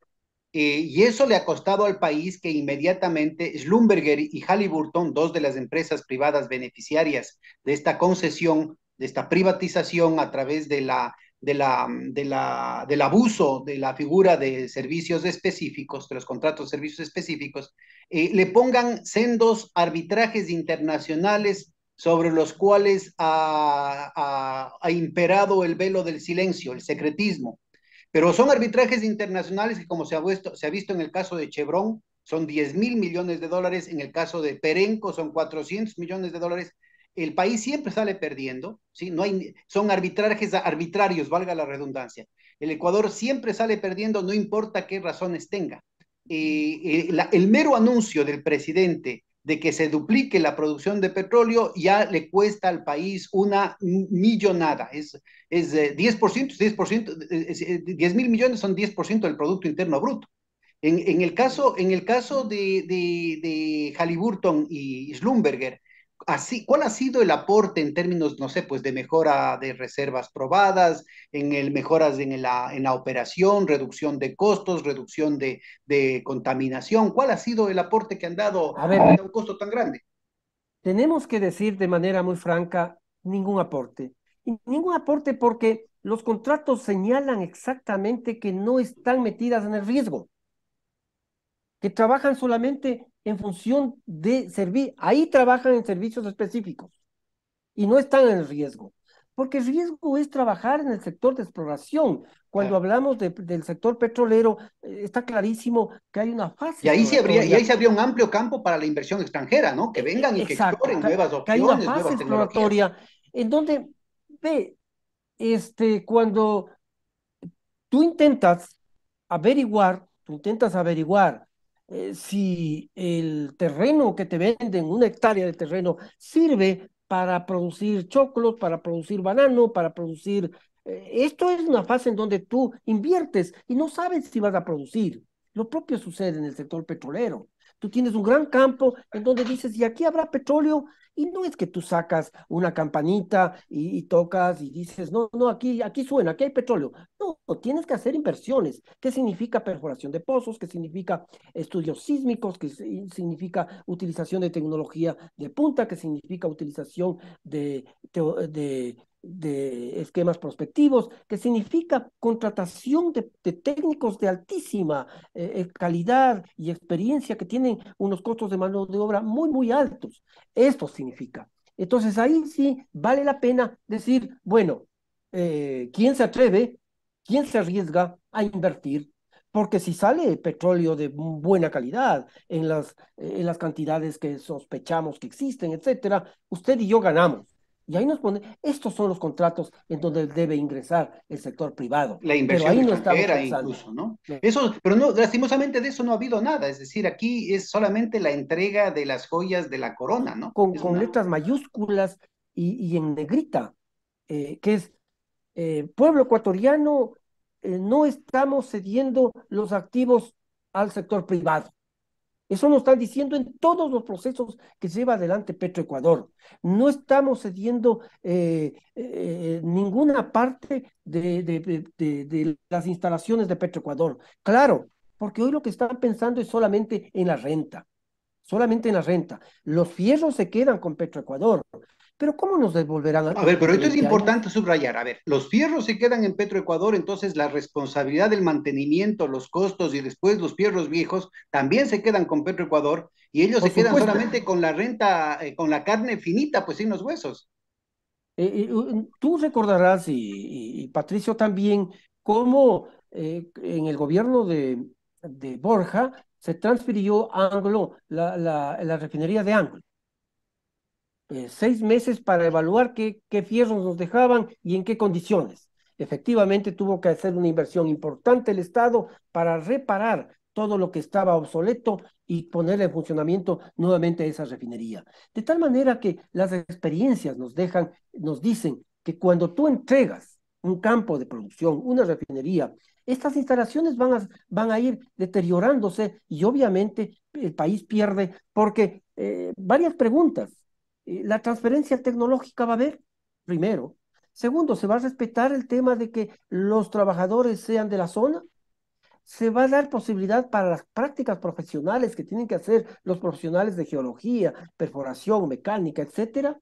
Eh, y eso le ha costado al país que inmediatamente Schlumberger y Halliburton, dos de las empresas privadas beneficiarias de esta concesión, de esta privatización a través de la, del abuso de la figura de servicios específicos, de los contratos de servicios específicos, eh, le pongan sendos arbitrajes internacionales sobre los cuales ha imperado el velo del silencio, el secretismo pero son arbitrajes internacionales que, como se ha, visto, se ha visto en el caso de Chevron, son 10 mil millones de dólares, en el caso de Perenco son 400 millones de dólares. El país siempre sale perdiendo, ¿sí? no hay, son arbitrajes arbitrarios, valga la redundancia. El Ecuador siempre sale perdiendo, no importa qué razones tenga. Eh, eh, el mero anuncio del presidente de que se duplique la producción de petróleo ya le cuesta al país una millonada. Es, es 10%, 10%, 10 mil millones son 10% del Producto Interno Bruto. En, en, el caso, en el caso de, de, de Halliburton y Schlumberger, así, ¿cuál ha sido el aporte en términos, no sé, pues de mejora de reservas probadas, en el mejoras en la, operación, reducción de costos, reducción de, contaminación? ¿Cuál ha sido el aporte que han dado a, a un costo tan grande? Tenemos que decir de manera muy franca, ningún aporte. Ningún aporte porque los contratos señalan exactamente que no están metidas en el riesgo, que trabajan solamente en función de servir. Ahí trabajan en servicios específicos y no están en riesgo. Porque el riesgo es trabajar en el sector de exploración. Cuando hablamos del sector petrolero, eh, está clarísimo que hay una fase. Y ahí, se habría, y ahí se habría un amplio campo para la inversión extranjera, ¿no? Que e-, vengan y que exploren nuevas opciones. Que hay una fase exploratoria en donde, ve, este, cuando tú intentas averiguar, tú intentas averiguar eh, si el terreno que te venden, una hectárea de terreno, sirve para producir choclos, para producir banano, para producir... Eh, esto es una fase en donde tú inviertes y no sabes si vas a producir. Lo propio sucede en el sector petrolero. Tú tienes un gran campo en donde dices, y aquí habrá petróleo, y no es que tú sacas una campanita y, tocas y dices, no, no, aquí, aquí suena, aquí hay petróleo. No, tienes que hacer inversiones. ¿Qué significa perforación de pozos? ¿Qué significa estudios sísmicos? ¿Qué significa utilización de tecnología de punta? ¿Qué significa utilización de, de, de esquemas prospectivos, que significa contratación de, técnicos de altísima eh, eh, calidad y experiencia que tienen unos costos de mano de obra muy, muy altos. Esto significa. Entonces ahí sí vale la pena decir, bueno, eh, ¿quién se atreve? ¿Quién se arriesga a invertir? Porque si sale petróleo de buena calidad en las, en las cantidades que sospechamos que existen, etcétera, usted y yo ganamos y ahí nos pone, estos son los contratos en donde debe ingresar el sector privado. La inversión pero ahí incluso, ¿no? Eso, pero no, lastimosamente de eso no ha habido nada, es decir, aquí es solamente la entrega de las joyas de la corona, ¿no? Con, letras mayúsculas y, en negrita, eh, que es, eh, pueblo ecuatoriano, eh, no estamos cediendo los activos al sector privado. Eso nos están diciendo en todos los procesos que lleva adelante Petroecuador. No estamos cediendo eh, eh, eh, ninguna parte de, de, las instalaciones de Petroecuador. Claro, porque hoy lo que están pensando es solamente en la renta. Solamente en la renta. Los fierros se quedan con Petroecuador. Pero ¿cómo nos devolverán? A, a ver, pero esto es importante subrayar. A ver, los fierros se quedan en Petroecuador, entonces la responsabilidad del mantenimiento, los costos y después los fierros viejos también se quedan con Petroecuador y ellos se quedan solamente con la renta, eh, con la carne finita, pues sin los huesos. Eh, tú recordarás, y, Patricio también, cómo eh, en el gobierno de, Borja se transfirió a la, la refinería de Anglo. Eh, seis meses para evaluar qué, qué fierros nos dejaban y en qué condiciones. Efectivamente, tuvo que hacer una inversión importante el Estado para reparar todo lo que estaba obsoleto y poner en funcionamiento nuevamente esa refinería. De tal manera que las experiencias nos dejan, nos dicen que cuando tú entregas un campo de producción, una refinería, estas instalaciones van a, van a ir deteriorándose y obviamente el país pierde porque eh, varias preguntas. Eh, la transferencia tecnológica va a haber, primero. Segundo, se va a respetar el tema de que los trabajadores sean de la zona. Se va a dar posibilidad para las prácticas profesionales que tienen que hacer los profesionales de geología, perforación, mecánica, etcétera.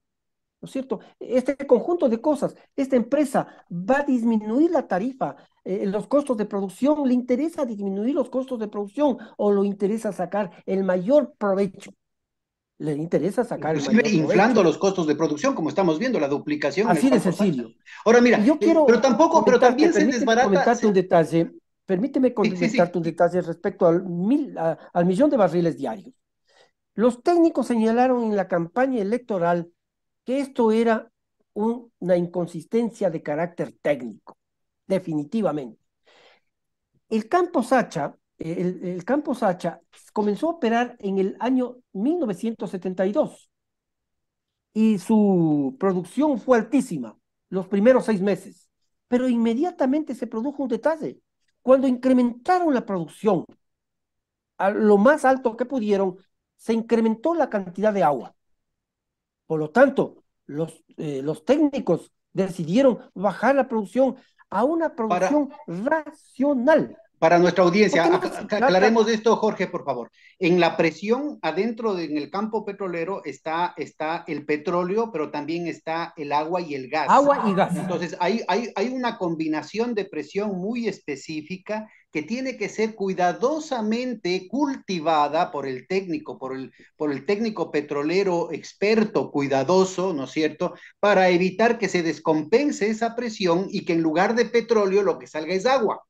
¿No es cierto? Este conjunto de cosas, esta empresa va a disminuir la tarifa, eh, los costos de producción, le interesa disminuir los costos de producción o lo interesa sacar el mayor provecho le interesa sacar. Inclusive inflando los costos de producción, como estamos viendo, la duplicación. Así de sencillo. Ahora mira, yo eh, quiero pero tampoco, pero también se desbarata. un detalle, permíteme comentarte un detalle respecto al, al millón de barriles diarios. Los técnicos señalaron en la campaña electoral que esto era una inconsistencia de carácter técnico, definitivamente. El campo Sacha, el, campo Sacha comenzó a operar en el año 1972 y su producción fue altísima los primeros seis meses, pero inmediatamente se produjo un detalle. Cuando incrementaron la producción a lo más alto que pudieron, se incrementó la cantidad de agua. Por lo tanto, los, eh, técnicos decidieron bajar la producción a una producción racional para nuestra audiencia, aclaremos esto, Jorge, por favor. En la presión adentro, en el campo petrolero, está, está el petróleo, pero también está el agua y el gas. Agua y gas. Entonces, hay, hay, hay una combinación de presión muy específica que tiene que ser cuidadosamente cultivada por el técnico, por el, por el técnico petrolero experto, cuidadoso, ¿no es cierto?, para evitar que se descompense esa presión y que en lugar de petróleo lo que salga es agua.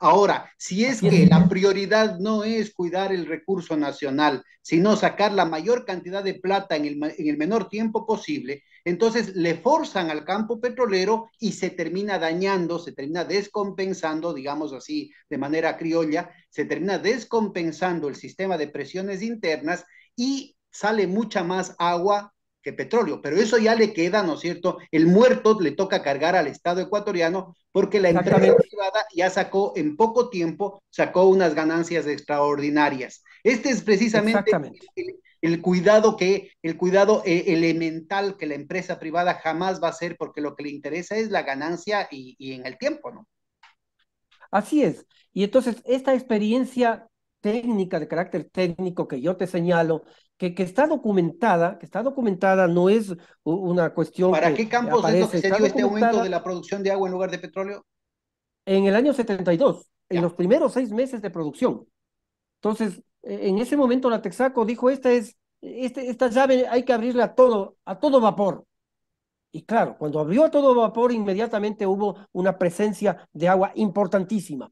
Ahora, si es que la prioridad no es cuidar el recurso nacional, sino sacar la mayor cantidad de plata en el, menor tiempo posible, entonces le forzan al campo petrolero y se termina dañando, se termina descompensando, digamos así, de manera criolla, se termina descompensando el sistema de presiones internas y sale mucha más agua que petróleo, pero eso ya le queda, ¿no es cierto? El muerto le toca cargar al Estado ecuatoriano porque la empresa privada ya sacó en poco tiempo, sacó unas ganancias extraordinarias. Este es precisamente el, cuidado que, el cuidado eh, elemental que la empresa privada jamás va a hacer porque lo que le interesa es la ganancia y, y en el tiempo, ¿no? Así es. Y entonces, esta experiencia técnica, de carácter técnico que yo te señalo, que, está documentada, que está documentada, no es una cuestión. ¿Para qué campos es que se dio este aumento de la producción de agua en lugar de petróleo? En el año 72, en los primeros seis meses de producción. Entonces, e, en ese momento la Texaco dijo, esta es, este, esta llave hay que abrirla a todo, a todo vapor. Y claro, cuando abrió a todo vapor, inmediatamente hubo una presencia de agua importantísima.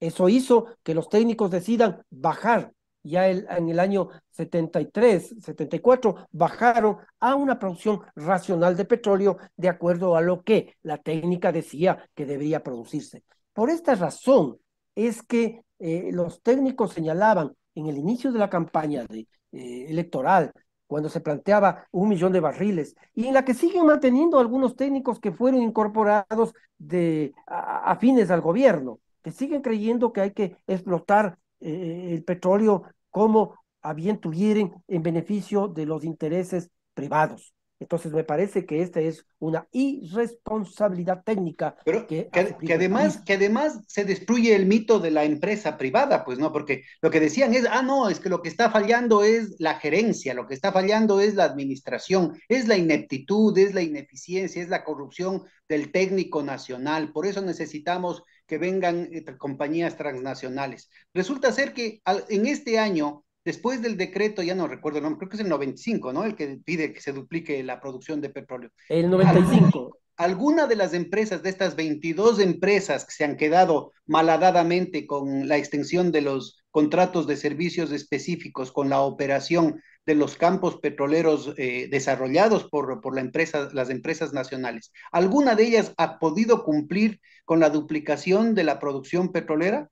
Eso hizo que los técnicos decidan bajar ya en el año 73, 74, bajaron a una producción racional de petróleo de acuerdo a lo que la técnica decía que debería producirse. Por esta razón es que eh, los técnicos señalaban en el inicio de la campaña de, eh, electoral, cuando se planteaba un millón de barriles, y en la que siguen manteniendo algunos técnicos que fueron incorporados de, afines al gobierno, que siguen creyendo que hay que explotar eh, el petróleo como a bien tuvieran en beneficio de los intereses privados. Entonces me parece que esta es una irresponsabilidad técnica. Pero que, que, además, que además se destruye el mito de la empresa privada, pues no, porque lo que decían es, ah, no, es que lo que está fallando es la gerencia, lo que está fallando es la administración, es la ineptitud, es la ineficiencia, es la corrupción del técnico nacional. Por eso necesitamos vengan eh, compañías transnacionales. Resulta ser que en este año, después del decreto, ya no recuerdo el nombre, creo que es el 95, ¿no? El que pide que se duplique la producción de petróleo. El 95. alguna de las empresas, de estas 22 empresas que se han quedado malhadadamente con la extensión de los contratos de servicios específicos con la operación de los campos petroleros eh, desarrollados por, por la empresa, las empresas nacionales. ¿Alguna de ellas ha podido cumplir con la duplicación de la producción petrolera?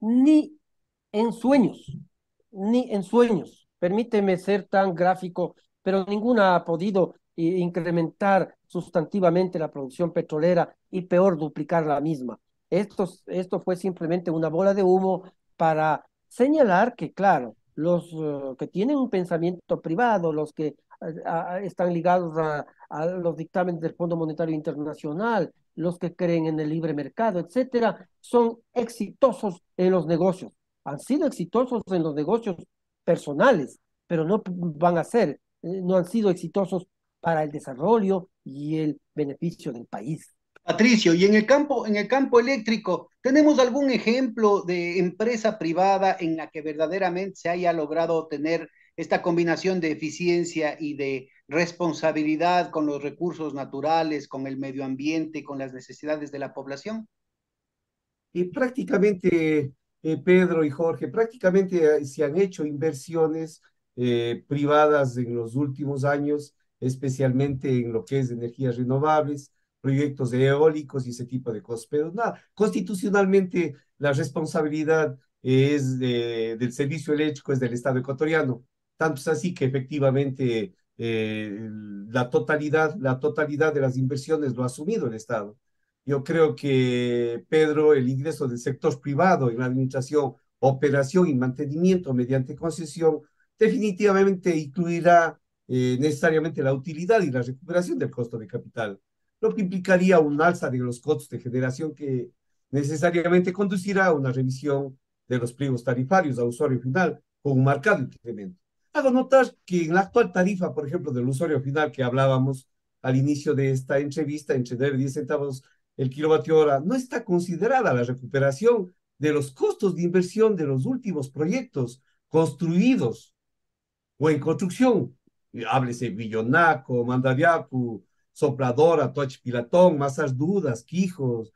Ni en sueños, ni en sueños. Permíteme ser tan gráfico, pero ninguna ha podido eh, incrementar sustantivamente la producción petrolera y peor duplicar la misma. Esto, esto fue simplemente una bola de humo para señalar que, claro, los eh, que tienen un pensamiento privado, los que eh, están ligados a, los dictámenes del Fondo Monetario Internacional, los que creen en el libre mercado, etcétera, son exitosos en los negocios. Han sido exitosos en los negocios personales, pero no van a ser, eh, no han sido exitosos para el desarrollo y el beneficio del país. Patricio, y en el campo, en el campo eléctrico, ¿tenemos algún ejemplo de empresa privada en la que verdaderamente se haya logrado tener esta combinación de eficiencia y de responsabilidad con los recursos naturales, con el medio ambiente, con las necesidades de la población? Y prácticamente, eh, Pedro y Jorge, prácticamente eh, se han hecho inversiones eh, privadas en los últimos años, especialmente en lo que es energías renovables, proyectos eólicos y ese tipo de cosas. Pero nada, constitucionalmente la responsabilidad es del servicio eléctrico, es del Estado ecuatoriano. Tanto es así que efectivamente eh, la, totalidad, la totalidad de las inversiones lo ha asumido el Estado. Yo creo que, Pedro, el ingreso del sector privado en la administración, operación y mantenimiento mediante concesión definitivamente incluirá eh, necesariamente la utilidad y la recuperación del costo de capital que implicaría un alza de los costos de generación que necesariamente conducirá a una revisión de los pliegos tarifarios al usuario final con un marcado incremento. Hago notar que en la actual tarifa, por ejemplo, del usuario final que hablábamos al inicio de esta entrevista, entre 9 y 10 centavos el kilovatio hora, no está considerada la recuperación de los costos de inversión de los últimos proyectos construidos o en construcción, háblese Villonaco, Mandaviacu, sopladora, pilatón, masas dudas, quijos,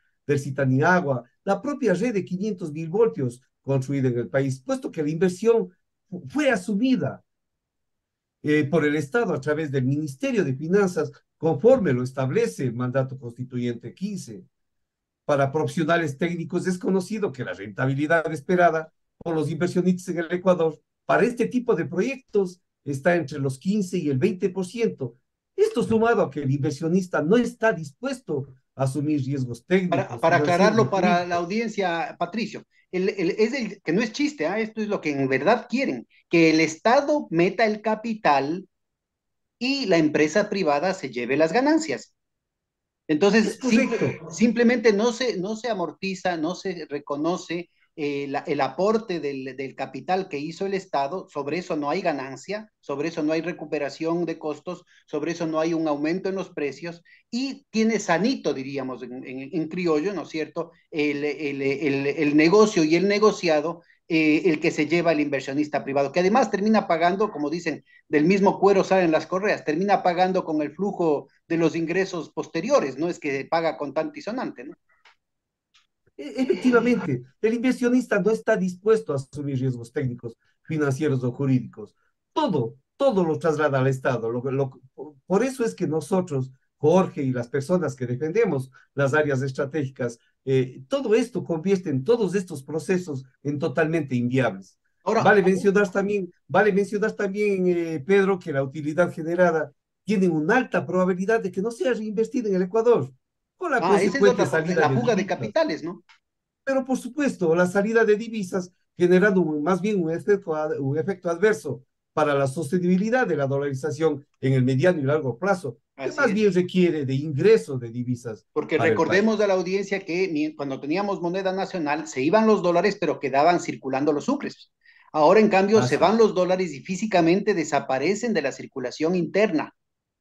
agua, la propia red de 500 mil voltios construida en el país, puesto que la inversión fue asumida eh, por el Estado a través del Ministerio de Finanzas, conforme lo establece el mandato constituyente 15. Para profesionales técnicos es conocido que la rentabilidad esperada por los inversionistas en el Ecuador para este tipo de proyectos está entre los 15 y el 20%, esto sumado a que el inversionista no está dispuesto a asumir riesgos técnicos. Para, aclararlo para la audiencia, Patricio, es que no es chiste, ¿ah? esto es lo que en verdad quieren, que el Estado meta el capital y la empresa privada se lleve las ganancias. Entonces, simplemente no se amortiza, no se reconoce eh, el aporte del, capital que hizo el Estado, sobre eso no hay ganancia, sobre eso no hay recuperación de costos, sobre eso no hay un aumento en los precios y tiene sanito, diríamos en, criollo, ¿no es cierto?, el, negocio y el negociado eh, el que se lleva el inversionista privado, que además termina pagando, como dicen, del mismo cuero salen las correas, termina pagando con el flujo de los ingresos posteriores, no es que paga con tanto y sonante, ¿no? E, efectivamente, el inversionista no está dispuesto a asumir riesgos técnicos, financieros o jurídicos. Todo, todo lo traslada al Estado. Lo, por eso es que nosotros, Jorge y las personas que defendemos las áreas estratégicas, eh, todo esto convierte en todos estos procesos en totalmente inviables. Ahora, vale ah, mencionar también, vale mencionar también eh, Pedro, que la utilidad generada tiene una alta probabilidad de que no sea reinvestida en el Ecuador con la ah, pues, esa es la fuga de, capitales, ¿no? Pero por supuesto, la salida de divisas generando más bien un efecto, un efecto adverso para la sostenibilidad de la dolarización en el mediano y largo plazo, más bien requiere de ingresos de divisas. Porque recordemos a la audiencia que cuando teníamos moneda nacional se iban los dólares, pero quedaban circulando los sucres. Ahora, en cambio, se van los dólares y físicamente desaparecen de la circulación interna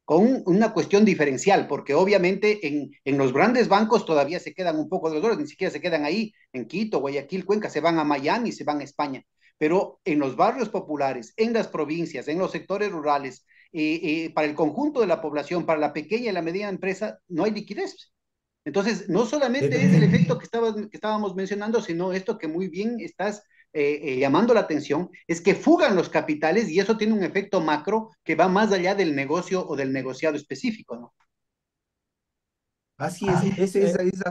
con una cuestión diferencial, porque obviamente en, en, los grandes bancos todavía se quedan un poco de los dólares, ni siquiera se quedan ahí, en Quito, Guayaquil, Cuenca, se van a Miami, se van a España, pero en los barrios populares, en las provincias, en los sectores rurales, eh, eh, para el conjunto de la población, para la pequeña y la mediana empresa, no hay liquidez. Entonces, no solamente eh, es el efecto que, estabas, que estábamos mencionando, sino esto que muy bien estás eh, eh, llamando la atención es que fugan los capitales y eso tiene un efecto macro que va más allá del negocio o del negociado específico, ¿no? Así es, es, es,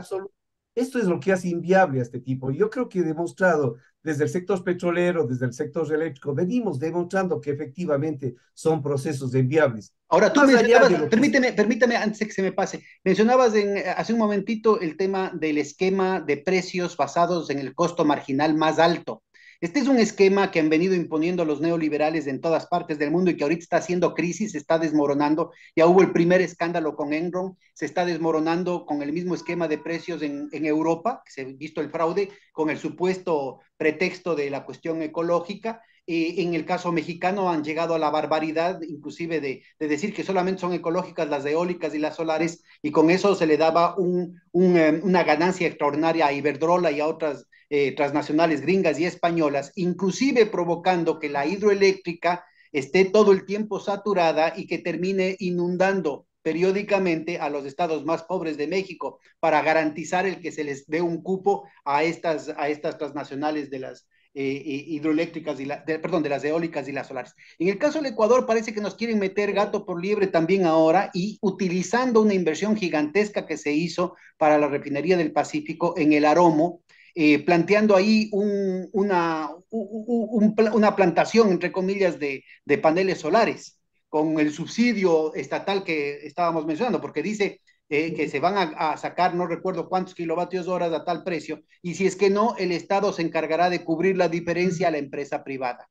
Esto es lo que hace inviable a este tipo. Yo creo que he demostrado desde el sector petrolero, desde el sector eléctrico, venimos demostrando que efectivamente son procesos inviables. Ahora tú me mencionabas, permíteme, permíteme, antes que se me pase, mencionabas en, eh, hace un momentito el tema del esquema de precios basados en el costo marginal más alto. Este es un esquema que han venido imponiendo los neoliberales en todas partes del mundo y que ahorita está haciendo crisis, se está desmoronando. Ya hubo el primer escándalo con Enron, se está desmoronando con el mismo esquema de precios en, Europa, que se ha visto el fraude con el supuesto pretexto de la cuestión ecológica. Eh, en el caso mexicano han llegado a la barbaridad, inclusive de, decir que solamente son ecológicas las eólicas y las solares, y con eso se le daba em, una ganancia extraordinaria a Iberdrola y a otras eh, transnacionales gringas y españolas, inclusive provocando que la hidroeléctrica esté todo el tiempo saturada y que termine inundando periódicamente a los estados más pobres de México para garantizar el que se les dé un cupo a estas, a estas transnacionales de las eh, eh, hidroeléctricas, y la, perdón, de las eólicas y las solares. En el caso del Ecuador parece que nos quieren meter gato por liebre también ahora y utilizando una inversión gigantesca que se hizo para la refinería del Pacífico en el Aromo, eh, planteando ahí una, una, plantación, entre comillas, de, paneles solares, con el subsidio estatal que estábamos mencionando, porque dice eh, que se van a, sacar no recuerdo cuántos kilovatios horas a tal precio, y si es que no, el Estado se encargará de cubrir la diferencia a la empresa privada.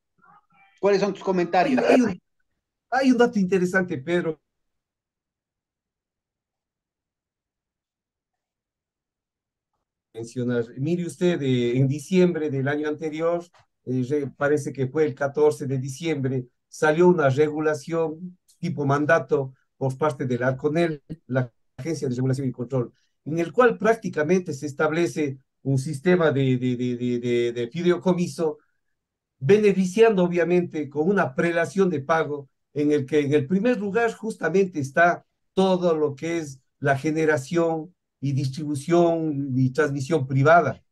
¿Cuáles son tus comentarios? Hay, hay un dato interesante, Pedro, mencionar. Mire usted, eh, en diciembre del año anterior, eh, parece que fue el 14 de diciembre, salió una regulación tipo mandato por parte de la CONEL, la Agencia de Regulación y Control, en el cual prácticamente se establece un sistema de, de, de, de fideocomiso, beneficiando obviamente con una prelación de pago en el que en el primer lugar justamente está todo lo que es la generación, y distribución y transmisión privada.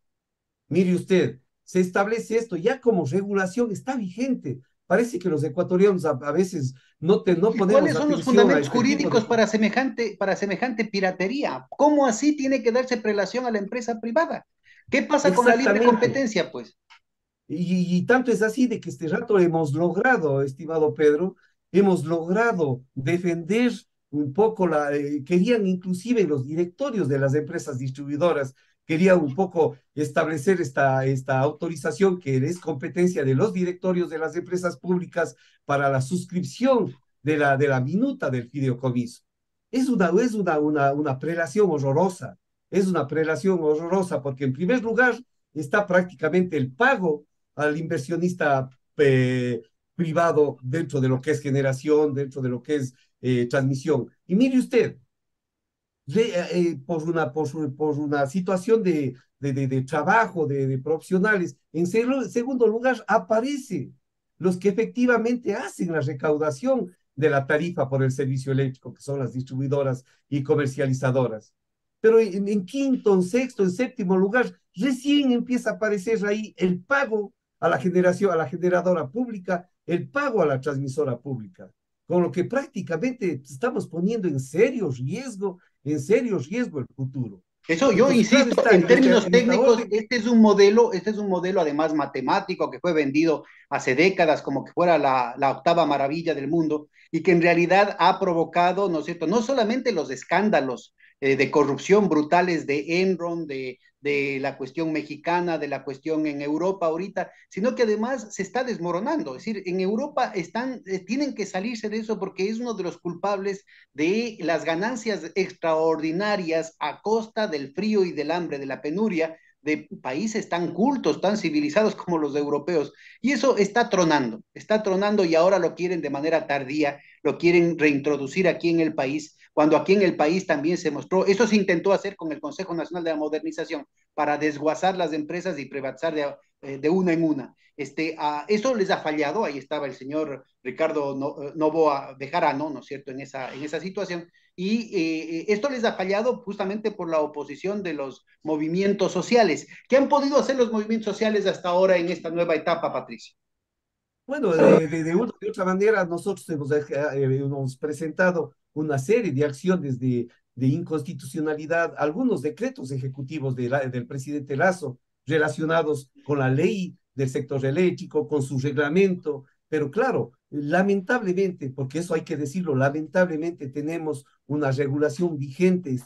Mire usted, se establece esto ya como regulación, está vigente. Parece que los ecuatorianos a, veces no, te, no ¿Cuáles son los fundamentos este jurídicos para, semejante, para semejante piratería? ¿Cómo así tiene que darse prelación a la empresa privada? ¿Qué pasa con la libre competencia, pues? y, tanto es así de que este rato hemos logrado, estimado Pedro, hemos logrado defender un poco la, eh, querían inclusive los directorios de las empresas distribuidoras, querían un poco establecer esta, esta autorización que es competencia de los directorios de las empresas públicas para la suscripción de la, de la minuta del fideocomiso Es una, es una, una, prelación horrorosa, es una prelación horrorosa porque en primer lugar está prácticamente el pago al inversionista eh, privado dentro de lo que es generación, dentro de lo que es eh, transmisión. Y mire usted, eh, eh, por, una, por, una situación de, de, de, trabajo, de, profesionales, en segundo lugar aparecen los que efectivamente hacen la recaudación de la tarifa por el servicio eléctrico, que son las distribuidoras y comercializadoras. Pero en, quinto, en sexto, en séptimo lugar, recién empieza a aparecer ahí el pago a la generación, a la generadora pública, el pago a la transmisora pública con lo que prácticamente estamos poniendo en serio riesgo, en serio riesgo el futuro. Eso yo insisto, en términos técnicos, este es un modelo, este es un modelo además matemático que fue vendido hace décadas como que fuera la, la octava maravilla del mundo y que en realidad ha provocado, ¿no es cierto?, no solamente los escándalos eh, de corrupción brutales de Enron, de, de la cuestión mexicana, de la cuestión en Europa ahorita, sino que además se está desmoronando. Es decir, en Europa están, eh, tienen que salirse de eso porque es uno de los culpables de las ganancias extraordinarias a costa del frío y del hambre, de la penuria de países tan cultos, tan civilizados como los europeos. Y eso está tronando, está tronando y ahora lo quieren de manera tardía, lo quieren reintroducir aquí en el país cuando aquí en el país también se mostró, eso se intentó hacer con el Consejo Nacional de la Modernización para desguazar las empresas y privatizar de, eh, una en una. Este, a, eso les ha fallado, ahí estaba el señor Ricardo no, eh, Novoa ah, Bejarano, ¿no es cierto?, en esa, en esa situación. Y eh, esto les ha fallado justamente por la oposición de los movimientos sociales. ¿Qué han podido hacer los movimientos sociales hasta ahora en esta nueva etapa, Patricia? Bueno, de, una, de otra manera, nosotros hemos, hemos presentado una serie de acciones de, inconstitucionalidad, algunos decretos ejecutivos del presidente Lazo relacionados con la ley del sector eléctrico, con su reglamento, pero claro, lamentablemente, porque eso hay que decirlo, lamentablemente tenemos una regulación vigente,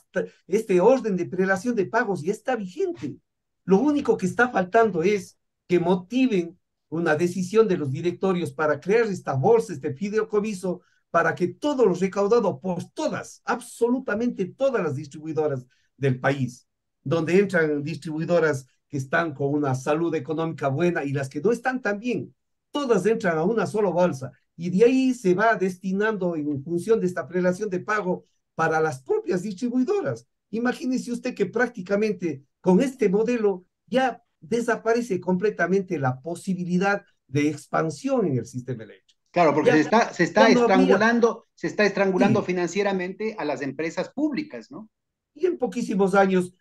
este orden de prelación de pagos ya está vigente. Lo único que está faltando es que motiven una decisión de los directorios para crear esta bolsa, este fideicomiso, para que todo lo recaudado por todas, absolutamente todas las distribuidoras del país, donde entran distribuidoras que están con una salud económica buena y las que no están tan bien, todas entran a una sola bolsa y de ahí se va destinando en función de esta prelación de pago para las propias distribuidoras. Imagínese usted que prácticamente con este modelo ya desaparece completamente la posibilidad de expansión en el sistema eléctrico. Claro, porque se está, se está estrangulando, se está estrangulando financieramente a las empresas públicas, ¿no? Y en poquísimos años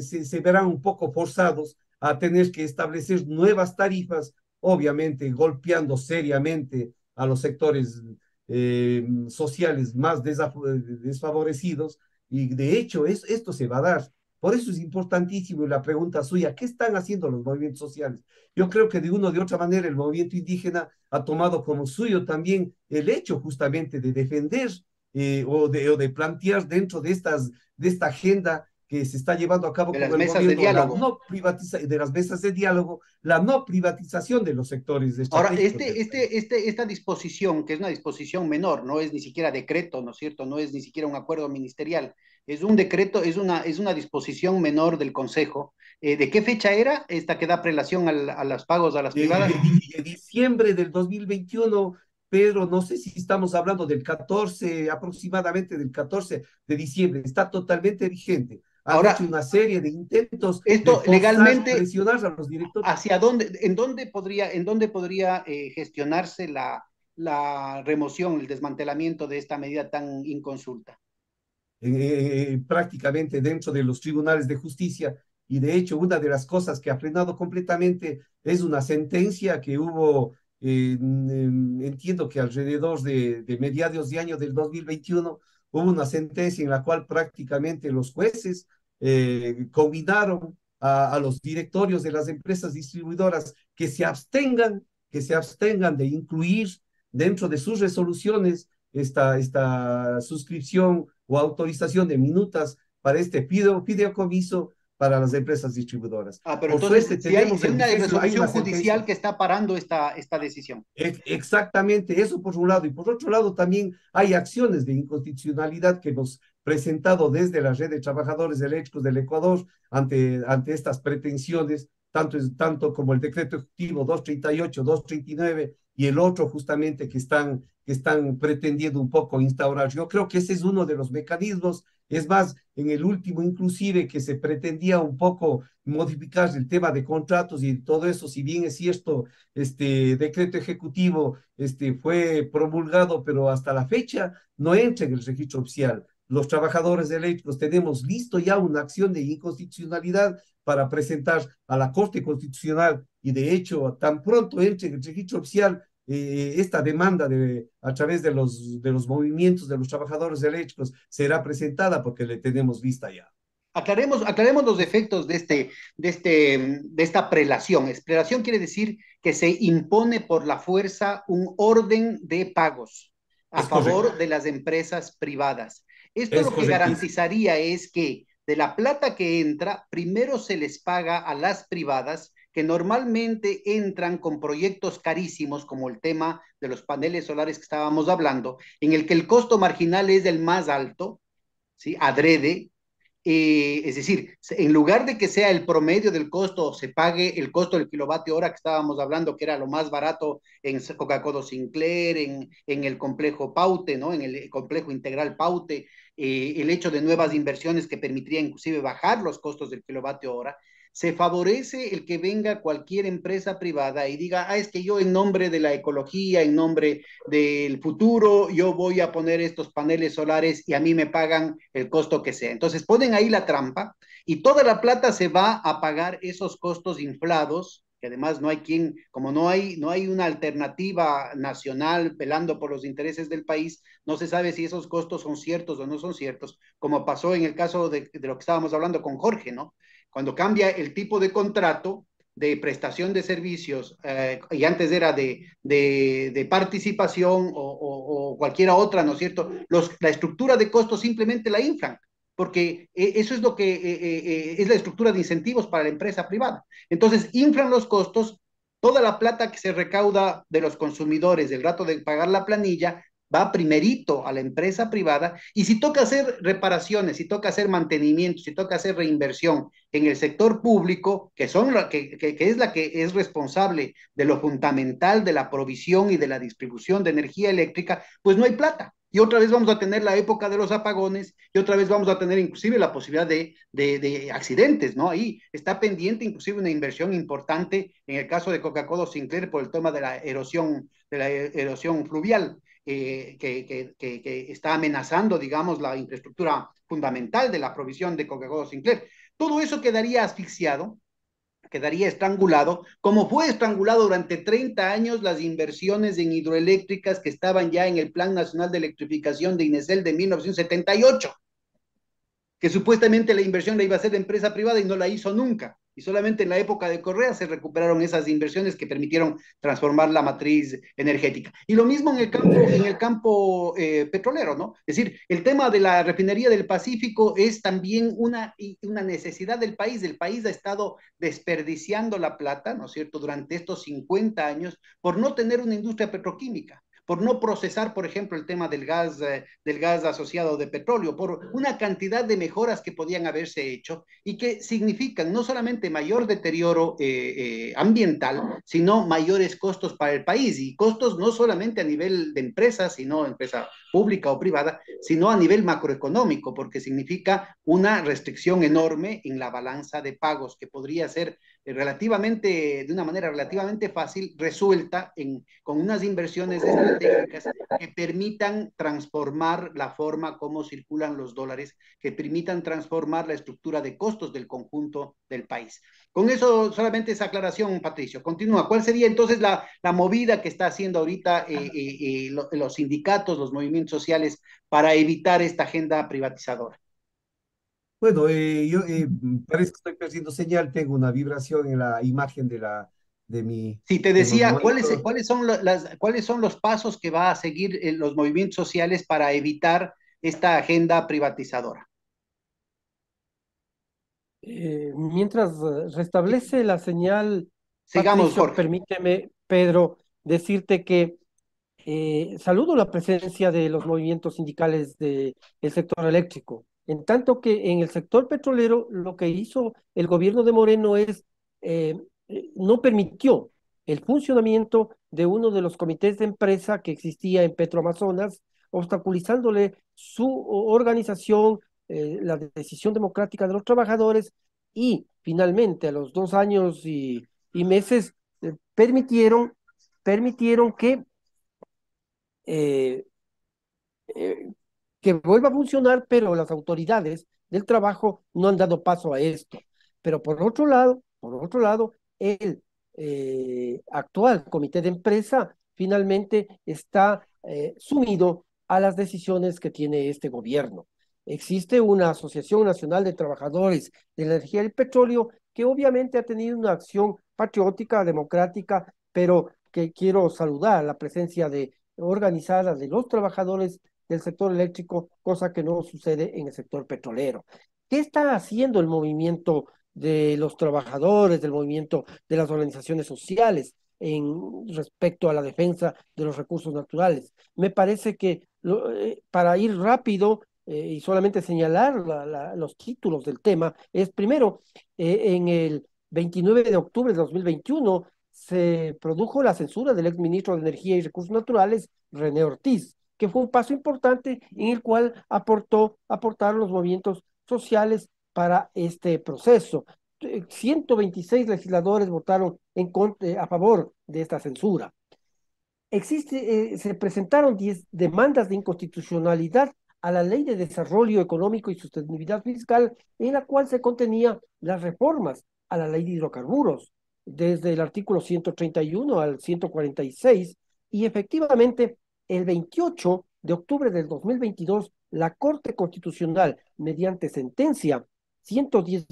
se, verán un poco forzados a tener que establecer nuevas tarifas, obviamente golpeando seriamente a los sectores eh, sociales más desfavorecidos. Y de hecho, es, esto se va a dar. Por eso es importantísimo la pregunta suya, ¿qué están haciendo los movimientos sociales? Yo creo que de una o de otra manera el movimiento indígena ha tomado como suyo también el hecho justamente de defender eh, o, de, de, plantear dentro de, estas, de esta agenda que se está llevando a cabo con las el mesas de diálogo. No de las mesas de diálogo, la no privatización de los sectores. De Ahora, este, este, este, esta disposición, que es una disposición menor, no es ni siquiera decreto, ¿no es cierto? No es ni siquiera un acuerdo ministerial, es un decreto, es una, es una disposición menor del Consejo. Eh, ¿De qué fecha era esta que da prelación a los pagos a las privadas? De, diciembre del 2021, Pedro, no sé si estamos hablando del 14, aproximadamente del 14 de diciembre, está totalmente vigente. Ahora, hecho una serie de intentos esto legalmente a los directores. ¿Hacia dónde, en dónde podría, en dónde podría eh, gestionarse la, la remoción, el desmantelamiento de esta medida tan inconsulta? prácticamente dentro de los tribunales de justicia. Y de hecho, una de las cosas que ha frenado completamente es una sentencia que hubo, entiendo que alrededor de, mediados de año del 2021, hubo una sentencia en la cual prácticamente los jueces eh, combinaron a, los directorios de las empresas distribuidoras que se abstengan, que se abstengan de incluir dentro de sus resoluciones esta, esta suscripción o autorización de minutas para este comiso para las empresas distribuidoras. Ah, pero entonces, suerte, si una resolución judicial que está parando esta, esta decisión. exactamente, eso por un lado. Y por otro lado, también hay acciones de inconstitucionalidad que hemos presentado desde la red de trabajadores eléctricos del Ecuador ante, ante estas pretensiones, tanto, tanto como el decreto ejecutivo 238, 239 y el otro justamente que están, que están pretendiendo un poco instaurar. Yo creo que ese es uno de los mecanismos. Es más, en el último inclusive que se pretendía un poco modificar el tema de contratos y todo eso, si bien es cierto, este decreto ejecutivo este, fue promulgado, pero hasta la fecha no entra en el registro oficial los trabajadores eléctricos tenemos listo ya una acción de inconstitucionalidad para presentar a la Corte Constitucional y de hecho tan pronto entre el registro oficial eh, esta demanda de, a través de los, de los movimientos de los trabajadores eléctricos pues, será presentada porque le tenemos vista ya. Aclaremos, aclaremos los defectos de, este, de, este, de esta prelación. Prelación quiere decir que se impone por la fuerza un orden de pagos a favor de las empresas privadas. Esto lo que garantizaría es que de la plata que entra, primero se les paga a las privadas que normalmente entran con proyectos carísimos, como el tema de los paneles solares que estábamos hablando, en el que el costo marginal es el más alto, ¿sí? adrede, eh, es decir, en lugar de que sea el promedio del costo, se pague el costo del kilovatio hora que estábamos hablando, que era lo más barato en Coca-Cola Sinclair, en, en, el complejo Paute, ¿no? En el complejo integral Paute, eh, el hecho de nuevas inversiones que permitiría inclusive bajar los costos del kilovatio hora, se favorece el que venga cualquier empresa privada y diga, ah, es que yo en nombre de la ecología, en nombre del futuro, yo voy a poner estos paneles solares y a mí me pagan el costo que sea. Entonces ponen ahí la trampa y toda la plata se va a pagar esos costos inflados que además no hay quien, como no hay, no hay una alternativa nacional pelando por los intereses del país, no se sabe si esos costos son ciertos o no son ciertos, como pasó en el caso de, de lo que estábamos hablando con Jorge, ¿no? cuando cambia el tipo de contrato de prestación de servicios, eh, y antes era de, participación o, cualquiera otra, ¿no es cierto? la estructura de costos simplemente la inflan, porque eh, eso es lo que eh, es la estructura de incentivos para la empresa privada. Entonces, inflan los costos, toda la plata que se recauda de los consumidores, del rato de pagar la planilla, va primerito a la empresa privada y si toca hacer reparaciones, si toca hacer mantenimiento, si toca hacer reinversión en el sector público, que, son que, es la que es responsable de lo fundamental de la provisión y de la distribución de energía eléctrica, pues no hay plata y otra vez vamos a tener la época de los apagones y otra vez vamos a tener inclusive la posibilidad de, accidentes, ¿no? Ahí está pendiente inclusive una inversión importante en el caso de Coca-Cola Sinclair por el tema de la erosión, de la e-, erosión fluvial. Eh, que, está amenazando, digamos, la infraestructura fundamental de la provisión de Coca-Cola Sinclair. Todo eso quedaría asfixiado, quedaría estrangulado, como fue estrangulado durante 30 años las inversiones en hidroeléctricas que estaban ya en el Plan Nacional de Electrificación de INESEL de 1978, que supuestamente la inversión la iba a hacer de empresa privada y no la hizo nunca y solamente en la época de Correa se recuperaron esas inversiones que permitieron transformar la matriz energética. Y lo mismo en el campo, en el campo eh, petrolero, ¿no? Es decir, el tema de la refinería del Pacífico es también una, una necesidad del país. El país ha estado desperdiciando la plata, ¿no es cierto?, durante estos 50 años por no tener una industria petroquímica por no procesar, por ejemplo, el tema del gas, eh, del gas asociado de petróleo, por una cantidad de mejoras que podían haberse hecho y que significan no solamente mayor deterioro eh, eh, ambiental, sino mayores costos para el país y costos no solamente a nivel de empresas, sino empresa pública o privada, sino a nivel macroeconómico, porque significa una restricción enorme en la balanza de pagos que podría ser eh, relativamente, de una manera relativamente fácil, resuelta con unas inversiones estratégicas que permitan transformar la forma como circulan los dólares, que permitan transformar la estructura de costos del conjunto del país. Con eso, solamente esa aclaración, Patricio. Continúa. ¿Cuál sería entonces la, movida que está haciendo ahorita eh, eh, los sindicatos, los movimientos sociales para evitar esta agenda privatizadora? Bueno, eh, yo eh, mm, parece que estoy perdiendo señal, tengo una vibración en la imagen de la de mi. Sí, te decía, ¿cuáles, son ¿cuáles son los pasos que va a seguir eh, los movimientos sociales para evitar esta agenda privatizadora? mientras restablece la señal, sigamos, Permíteme, Pedro, decirte que saludo la presencia de los movimientos sindicales del sector eléctrico en tanto que en el sector petrolero lo que hizo el gobierno de Moreno es, eh, no permitió el funcionamiento de uno de los comités de empresa que existía en Petroamazonas, obstaculizándole su organización, eh, la decisión democrática de los trabajadores y finalmente a los dos años y, meses eh, permitieron, permitieron que que vuelva a funcionar, pero las autoridades del trabajo no han dado paso a esto. Pero por otro lado, por otro lado, el eh, actual comité de empresa finalmente está eh, sumido a las decisiones que tiene este gobierno. Existe una Asociación Nacional de Trabajadores de la Energía y el Petróleo que obviamente ha tenido una acción patriótica, democrática, pero que quiero saludar la presencia de organizadas de los trabajadores del sector eléctrico, cosa que no sucede en el sector petrolero. ¿Qué está haciendo el movimiento de los trabajadores, del movimiento de las organizaciones sociales en respecto a la defensa de los recursos naturales? Me parece que eh, para ir rápido eh, y solamente señalar la, los títulos del tema, es primero, eh, en el 29 de octubre de 2021 se produjo la censura del exministro de Energía y Recursos Naturales, René Ortiz, que fue un paso importante en el cual aportó, aportaron los movimientos sociales para este proceso. 126 eh, legisladores votaron en contra, eh, a favor de esta censura. Existe, eh, se presentaron 10 demandas de inconstitucionalidad a la Ley de Desarrollo Económico y Sostenibilidad Fiscal, en la cual se contenía las reformas a la Ley de Hidrocarburos, desde el artículo 131 al 146, y efectivamente el 28 de octubre del 2022, la Corte Constitucional, mediante sentencia 110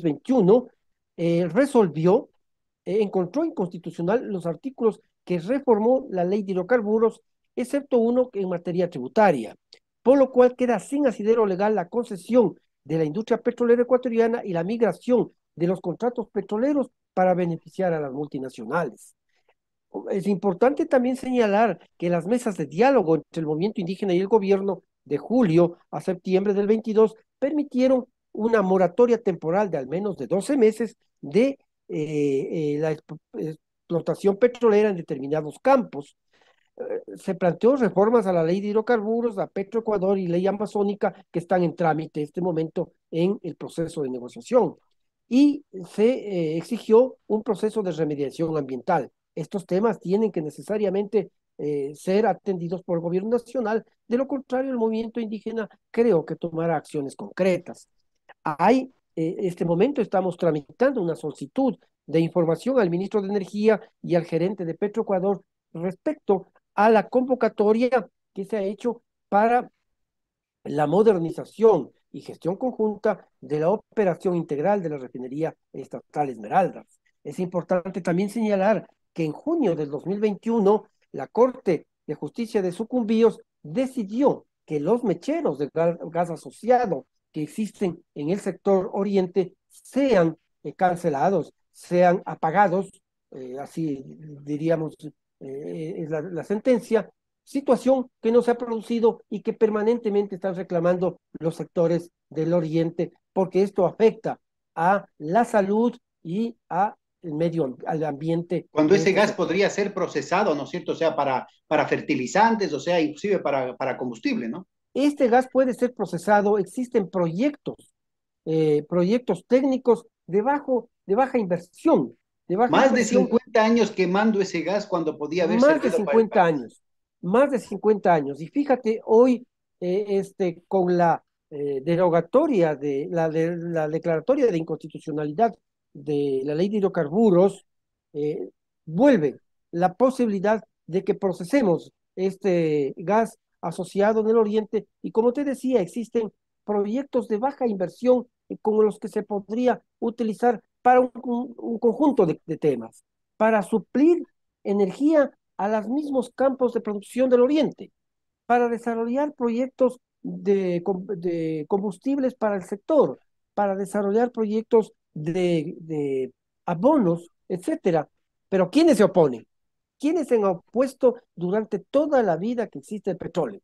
eh, resolvió, eh, encontró inconstitucional los artículos que reformó la ley de hidrocarburos, excepto uno en materia tributaria, por lo cual queda sin asidero legal la concesión de la industria petrolera ecuatoriana y la migración de los contratos petroleros para beneficiar a las multinacionales. Es importante también señalar que las mesas de diálogo entre el movimiento indígena y el gobierno de julio a septiembre del 22 permitieron una moratoria temporal de al menos de 12 meses de eh, eh, la explotación petrolera en determinados campos. Eh, se planteó reformas a la ley de hidrocarburos, a Petroecuador y ley amazónica que están en trámite en este momento en el proceso de negociación. Y se exigió un proceso de remediación ambiental estos temas tienen que necesariamente eh, ser atendidos por el gobierno nacional, de lo contrario el movimiento indígena creo que tomará acciones concretas. Hay, eh, este momento estamos tramitando una solicitud de información al ministro de Energía y al gerente de Petroecuador respecto a la convocatoria que se ha hecho para la modernización y gestión conjunta de la operación integral de la refinería estatal Esmeraldas. Es importante también señalar que en junio del 2021 la Corte de Justicia de Sucumbíos decidió que los mecheros de gas asociado que existen en el sector oriente sean eh, cancelados, sean apagados, eh, así diríamos eh, la, la sentencia, situación que no se ha producido y que permanentemente están reclamando los sectores del oriente, porque esto afecta a la salud y a el medio, al ambiente. Cuando ese gas podría ser procesado, ¿no es cierto? O sea, para, para fertilizantes, o sea, inclusive para, para combustible, ¿no? Este gas puede ser procesado, existen proyectos, eh, proyectos técnicos de, de baja inversión. más de 50 años quemando ese gas cuando podía haber Más de 50 años, más de 50 años. Y fíjate, hoy, eh, este, con la eh, derogatoria de la, de la declaratoria de inconstitucionalidad de la ley de hidrocarburos eh, vuelve la posibilidad de que procesemos este gas asociado en el oriente y como te decía existen proyectos de baja inversión con los que se podría utilizar para un, conjunto de, temas, para suplir energía a los mismos campos de producción del Oriente, para desarrollar proyectos de combustibles para el sector, para desarrollar proyectos de, abonos, etcétera. Pero ¿quiénes se oponen? ¿Quiénes se han opuesto durante toda la vida que existe el petróleo?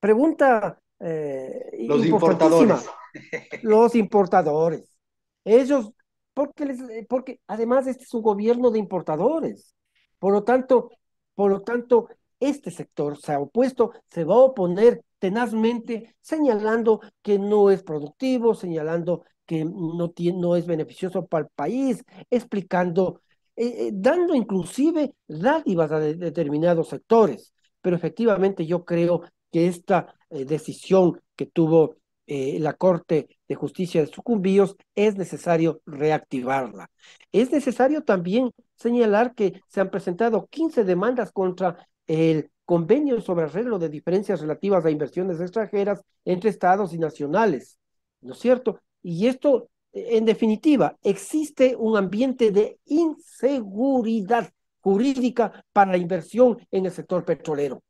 Pregunta eh, los importadores. Los importadores. Ellos, porque, les, porque además este es un gobierno de importadores. Por lo tanto, por lo tanto, este sector se ha opuesto, se va a oponer tenazmente, señalando que no es productivo, señalando que no, no es beneficioso para el país, explicando, eh, eh, dando inclusive dádivas a determinados sectores. Pero efectivamente yo creo que esta eh, decisión que tuvo la Corte de Justicia de Sucumbíos es necesario reactivarla. Es necesario también señalar que se han presentado 15 demandas contra el convenio sobre arreglo de diferencias relativas a inversiones extranjeras entre estados y nacionales. ¿No es cierto? Y esto, en definitiva, existe un ambiente de inseguridad jurídica para la inversión en el sector petrolero.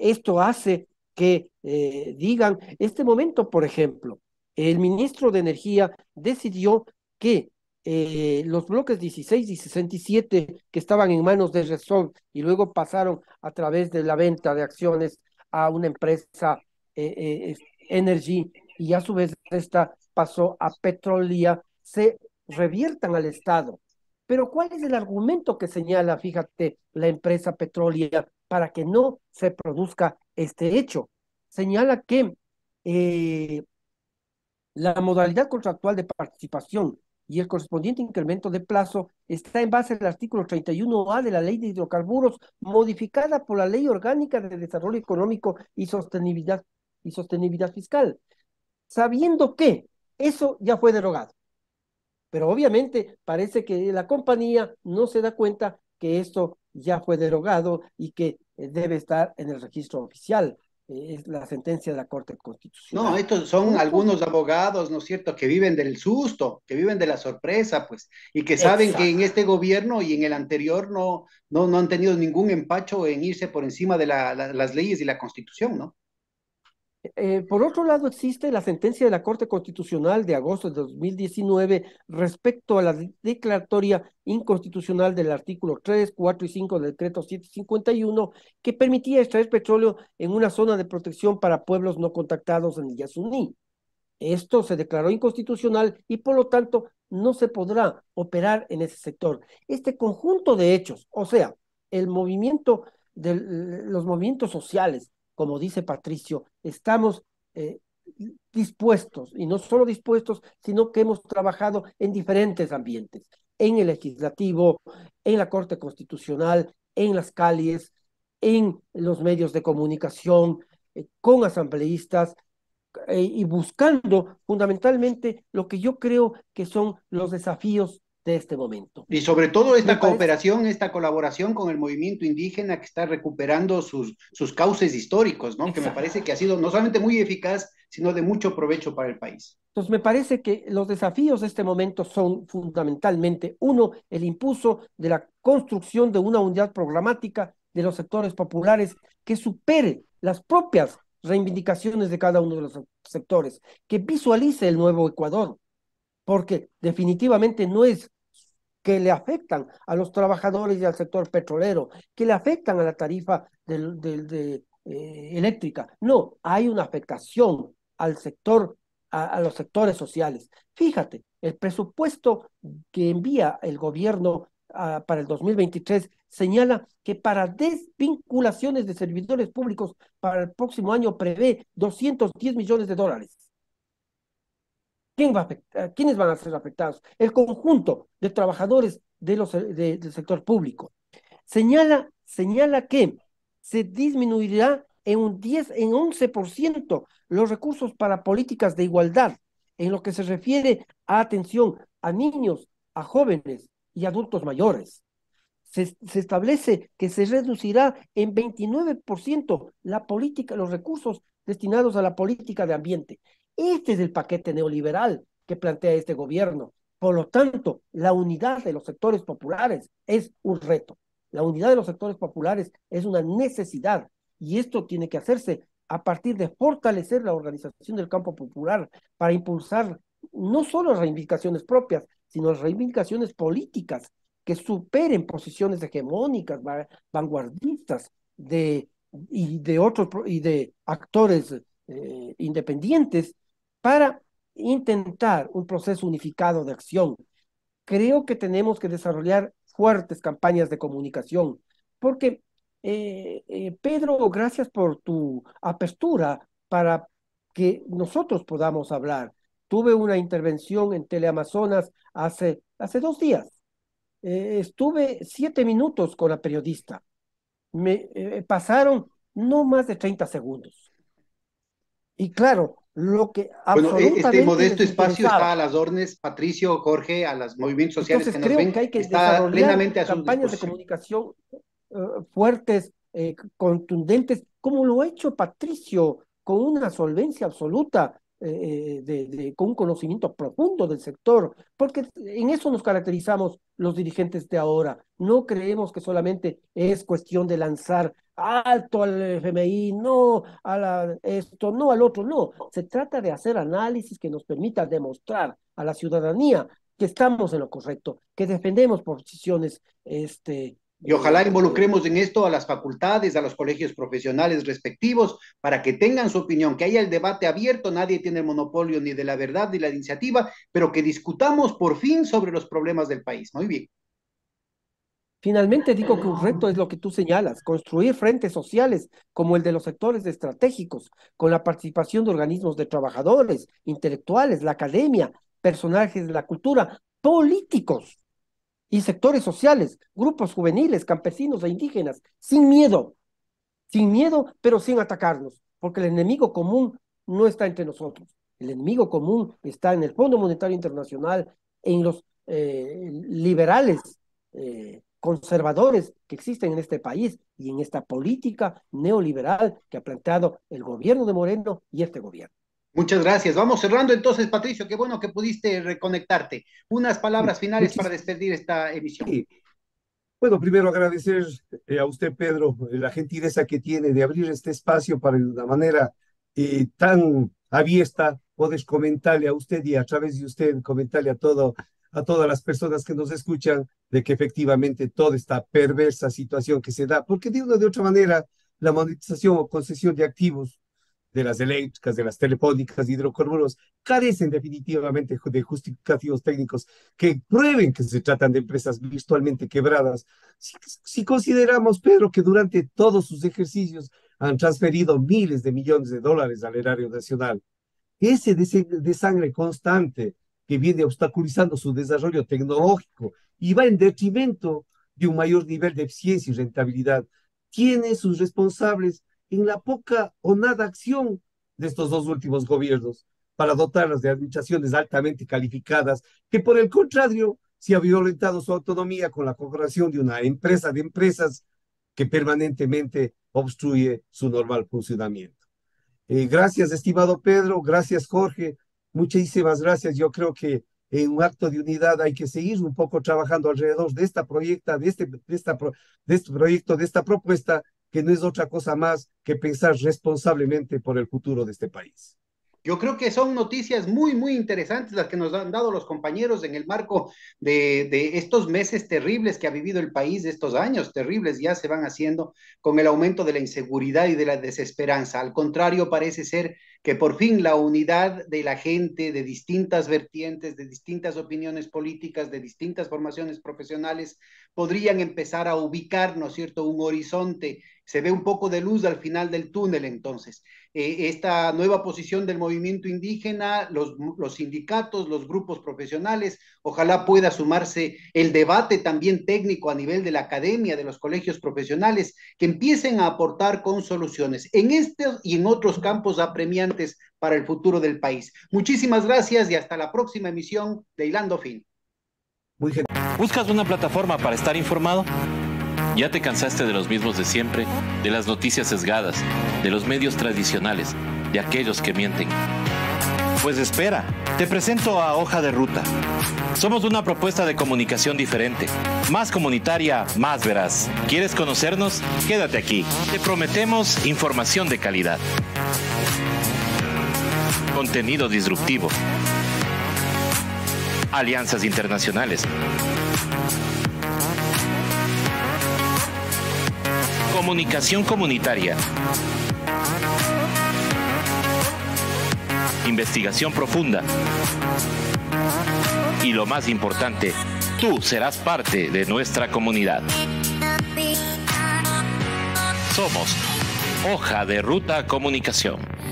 Esto hace que eh, digan, este momento, por ejemplo, el ministro de Energía decidió que eh, los bloques 16 y 67 que estaban en manos de Resol y luego pasaron a través de la venta de acciones a una empresa eh, Energy y a su vez esta pasó a petrolia se reviertan al Estado. Pero ¿cuál es el argumento que señala, fíjate, la empresa petrolera para que no se produzca este hecho? Señala que eh, la modalidad contractual de participación y el correspondiente incremento de plazo está en base al artículo 31A de la Ley de Hidrocarburos, modificada por la Ley Orgánica de Desarrollo Económico y Sostenibilidad, y Sostenibilidad Fiscal sabiendo que eso ya fue derogado. Pero obviamente parece que la compañía no se da cuenta que esto ya fue derogado y que eh, debe estar en el registro oficial. Eh, es la sentencia de la Corte Constitucional. No, estos son algunos abogados, ¿no es cierto?, que viven del susto, que viven de la sorpresa, pues, y que saben que en este gobierno y en el anterior no, no, no han tenido ningún empacho en irse por encima de las leyes y la Constitución, ¿no? Eh, por otro lado, existe la sentencia de la Corte Constitucional de agosto de 2019 respecto a la declaratoria inconstitucional del artículo 3, 4 y 5 del decreto 751 que permitía extraer petróleo en una zona de protección para pueblos no contactados en el Yasuní. Esto se declaró inconstitucional y por lo tanto no se podrá operar en ese sector. Este conjunto de hechos, o sea, el movimiento de los movimientos sociales, como dice Patricio, estamos eh, dispuestos, y no solo dispuestos, sino que hemos trabajado en diferentes ambientes, en el legislativo, en la Corte Constitucional, en las calles, en los medios de comunicación, eh, con asambleístas, eh, y buscando fundamentalmente lo que yo creo que son los desafíos de este momento. Y sobre todo esta cooperación, esta colaboración con el movimiento indígena que está recuperando sus, sus cauces históricos, ¿no? Que me parece que ha sido no solamente muy eficaz, sino de mucho provecho para el país. Entonces, me parece que los desafíos de este momento son fundamentalmente, uno, el impulso de la construcción de una unidad programática de los sectores populares que supere las propias reivindicaciones de cada uno de los sectores, que visualice el nuevo Ecuador, porque definitivamente no es que le afectan a los trabajadores y al sector petrolero, que le afectan a la tarifa de, eh, eléctrica. No, hay una afectación al sector, a, los sectores sociales. Fíjate, el presupuesto que envía el gobierno ah, para el 2023 señala que para desvinculaciones de servidores públicos para el próximo año prevé 210 millones de dólares. Eh, ¿Quiénes van a ser afectados? El conjunto de trabajadores de los, eh, del sector público. Señala, señala que se disminuirá en un 10, en 11% los recursos para políticas de igualdad en lo que se refiere a atención a niños, a jóvenes y adultos mayores. Se, establece que se reducirá en 29% la política, los recursos destinados a la política de ambiente. Este es el paquete neoliberal que plantea este gobierno. Por lo tanto, la unidad de los sectores populares es un reto. La unidad de los sectores populares es una necesidad y esto tiene que hacerse a partir de fortalecer la organización del campo popular para impulsar no solo las reivindicaciones propias, sino las reivindicaciones políticas que superen posiciones hegemónicas, vanguardistas y, de otros, y de actores eh, independientes para intentar un proceso unificado de acción. Creo que tenemos que desarrollar fuertes campañas de comunicación, porque eh, eh, Pedro, gracias por tu apertura para que nosotros podamos hablar. Tuve una intervención en Teleamazonas hace, hace dos días. Eh, estuve siete minutos con la periodista. Me pasaron no más de 30 segundos. Y claro, lo que bueno, e-, este modesto espacio está a las órdenes, Patricio, Jorge, a los movimientos sociales Entonces, que que hay que estar plenamente a campañas de comunicación eh, fuertes, eh, contundentes, como lo ha hecho Patricio, con una solvencia absoluta. Eh, de, con un conocimiento profundo del sector, porque en eso nos caracterizamos los dirigentes de ahora. No creemos que solamente es cuestión de lanzar alto al FMI, no a esto, no al otro, no. Se trata de hacer análisis que nos permita demostrar a la ciudadanía que estamos en lo correcto, que defendemos posiciones este, y ojalá involucremos en esto a las facultades, a los colegios profesionales respectivos, para que tengan su opinión, que haya el debate abierto, nadie tiene el monopolio ni de la verdad ni de la iniciativa, pero que discutamos por fin sobre los problemas del país. Muy bien. Finalmente digo que un reto es lo que tú señalas, construir frentes sociales como el de los sectores estratégicos, con la participación de organismos de trabajadores, intelectuales, la academia, personajes de la cultura, políticos, y sectores sociales, grupos juveniles, campesinos e indígenas, sin miedo, sin miedo, pero sin atacarnos, porque el enemigo común no está entre nosotros. El enemigo común está en el Fondo Monetario Internacional, en los eh, liberales eh, conservadores que existen en este país y en esta política neoliberal que ha planteado el gobierno de Moreno y este gobierno. Muchas gracias. Vamos cerrando entonces, Patricio. Qué bueno que pudiste reconectarte. Unas palabras finales para despedir esta emisión. Bueno, primero agradecer eh, a usted, Pedro, eh, la gentileza que tiene de abrir este espacio para de una manera eh, tan abierta poder comentarle a usted y a través de usted comentarle a todo a todas las personas que nos escuchan de que efectivamente toda esta perversa situación que se da, porque de una de otra manera la monetización o concesión de activos de las eléctricas, de las telefónicas, de hidrocarburos, carecen definitivamente de justificativos técnicos que prueben que se tratan de empresas virtualmente quebradas. Si, consideramos, Pedro, que durante todos sus ejercicios han transferido miles de millones de dólares al erario nacional, ese desangre constante que viene obstaculizando su desarrollo tecnológico y va en detrimento de un mayor nivel de eficiencia y rentabilidad, tiene sus responsables en la poca o nada acción de estos dos últimos gobiernos para dotarlas de administraciones altamente calificadas, que por el contrario se ha violentado su autonomía con la corporación de una empresa de empresas que permanentemente obstruye su normal funcionamiento. Eh, gracias, estimado Pedro, gracias, Jorge, muchísimas gracias. Yo creo que en un acto de unidad hay que seguir un poco trabajando alrededor de esta proyecta, de este, de este proyecto, de esta propuesta que no es otra cosa más que pensar responsablemente por el futuro de este país. Yo creo que son noticias muy, muy interesantes las que nos han dado los compañeros en el marco de, estos meses terribles que ha vivido el país, estos años terribles ya se van haciendo con el aumento de la inseguridad y de la desesperanza. Al contrario, parece ser que por fin la unidad de la gente de distintas vertientes, de distintas opiniones políticas, de distintas formaciones profesionales, podrían empezar a ubicar, ¿no es cierto?, un horizonte se ve un poco de luz al final del túnel entonces. Eh, esta nueva posición del movimiento indígena, los, sindicatos, los grupos profesionales, ojalá pueda sumarse el debate también técnico a nivel de la academia, de los colegios profesionales, que empiecen a aportar con soluciones en estos y en otros campos apremiantes para el futuro del país. Muchísimas gracias y hasta la próxima emisión de Hilando Fin. Muy ¿Buscas una plataforma para estar informado? Ya te cansaste de los mismos de siempre, de las noticias sesgadas, de los medios tradicionales, de aquellos que mienten. Pues espera, te presento a Hoja de Ruta. Somos una propuesta de comunicación diferente, más comunitaria, más veraz. ¿Quieres conocernos? Quédate aquí. Te prometemos información de calidad. Contenido disruptivo. Alianzas internacionales Comunicación comunitaria. Investigación profunda. Y lo más importante, tú serás parte de nuestra comunidad. Somos Hoja de Ruta Comunicación.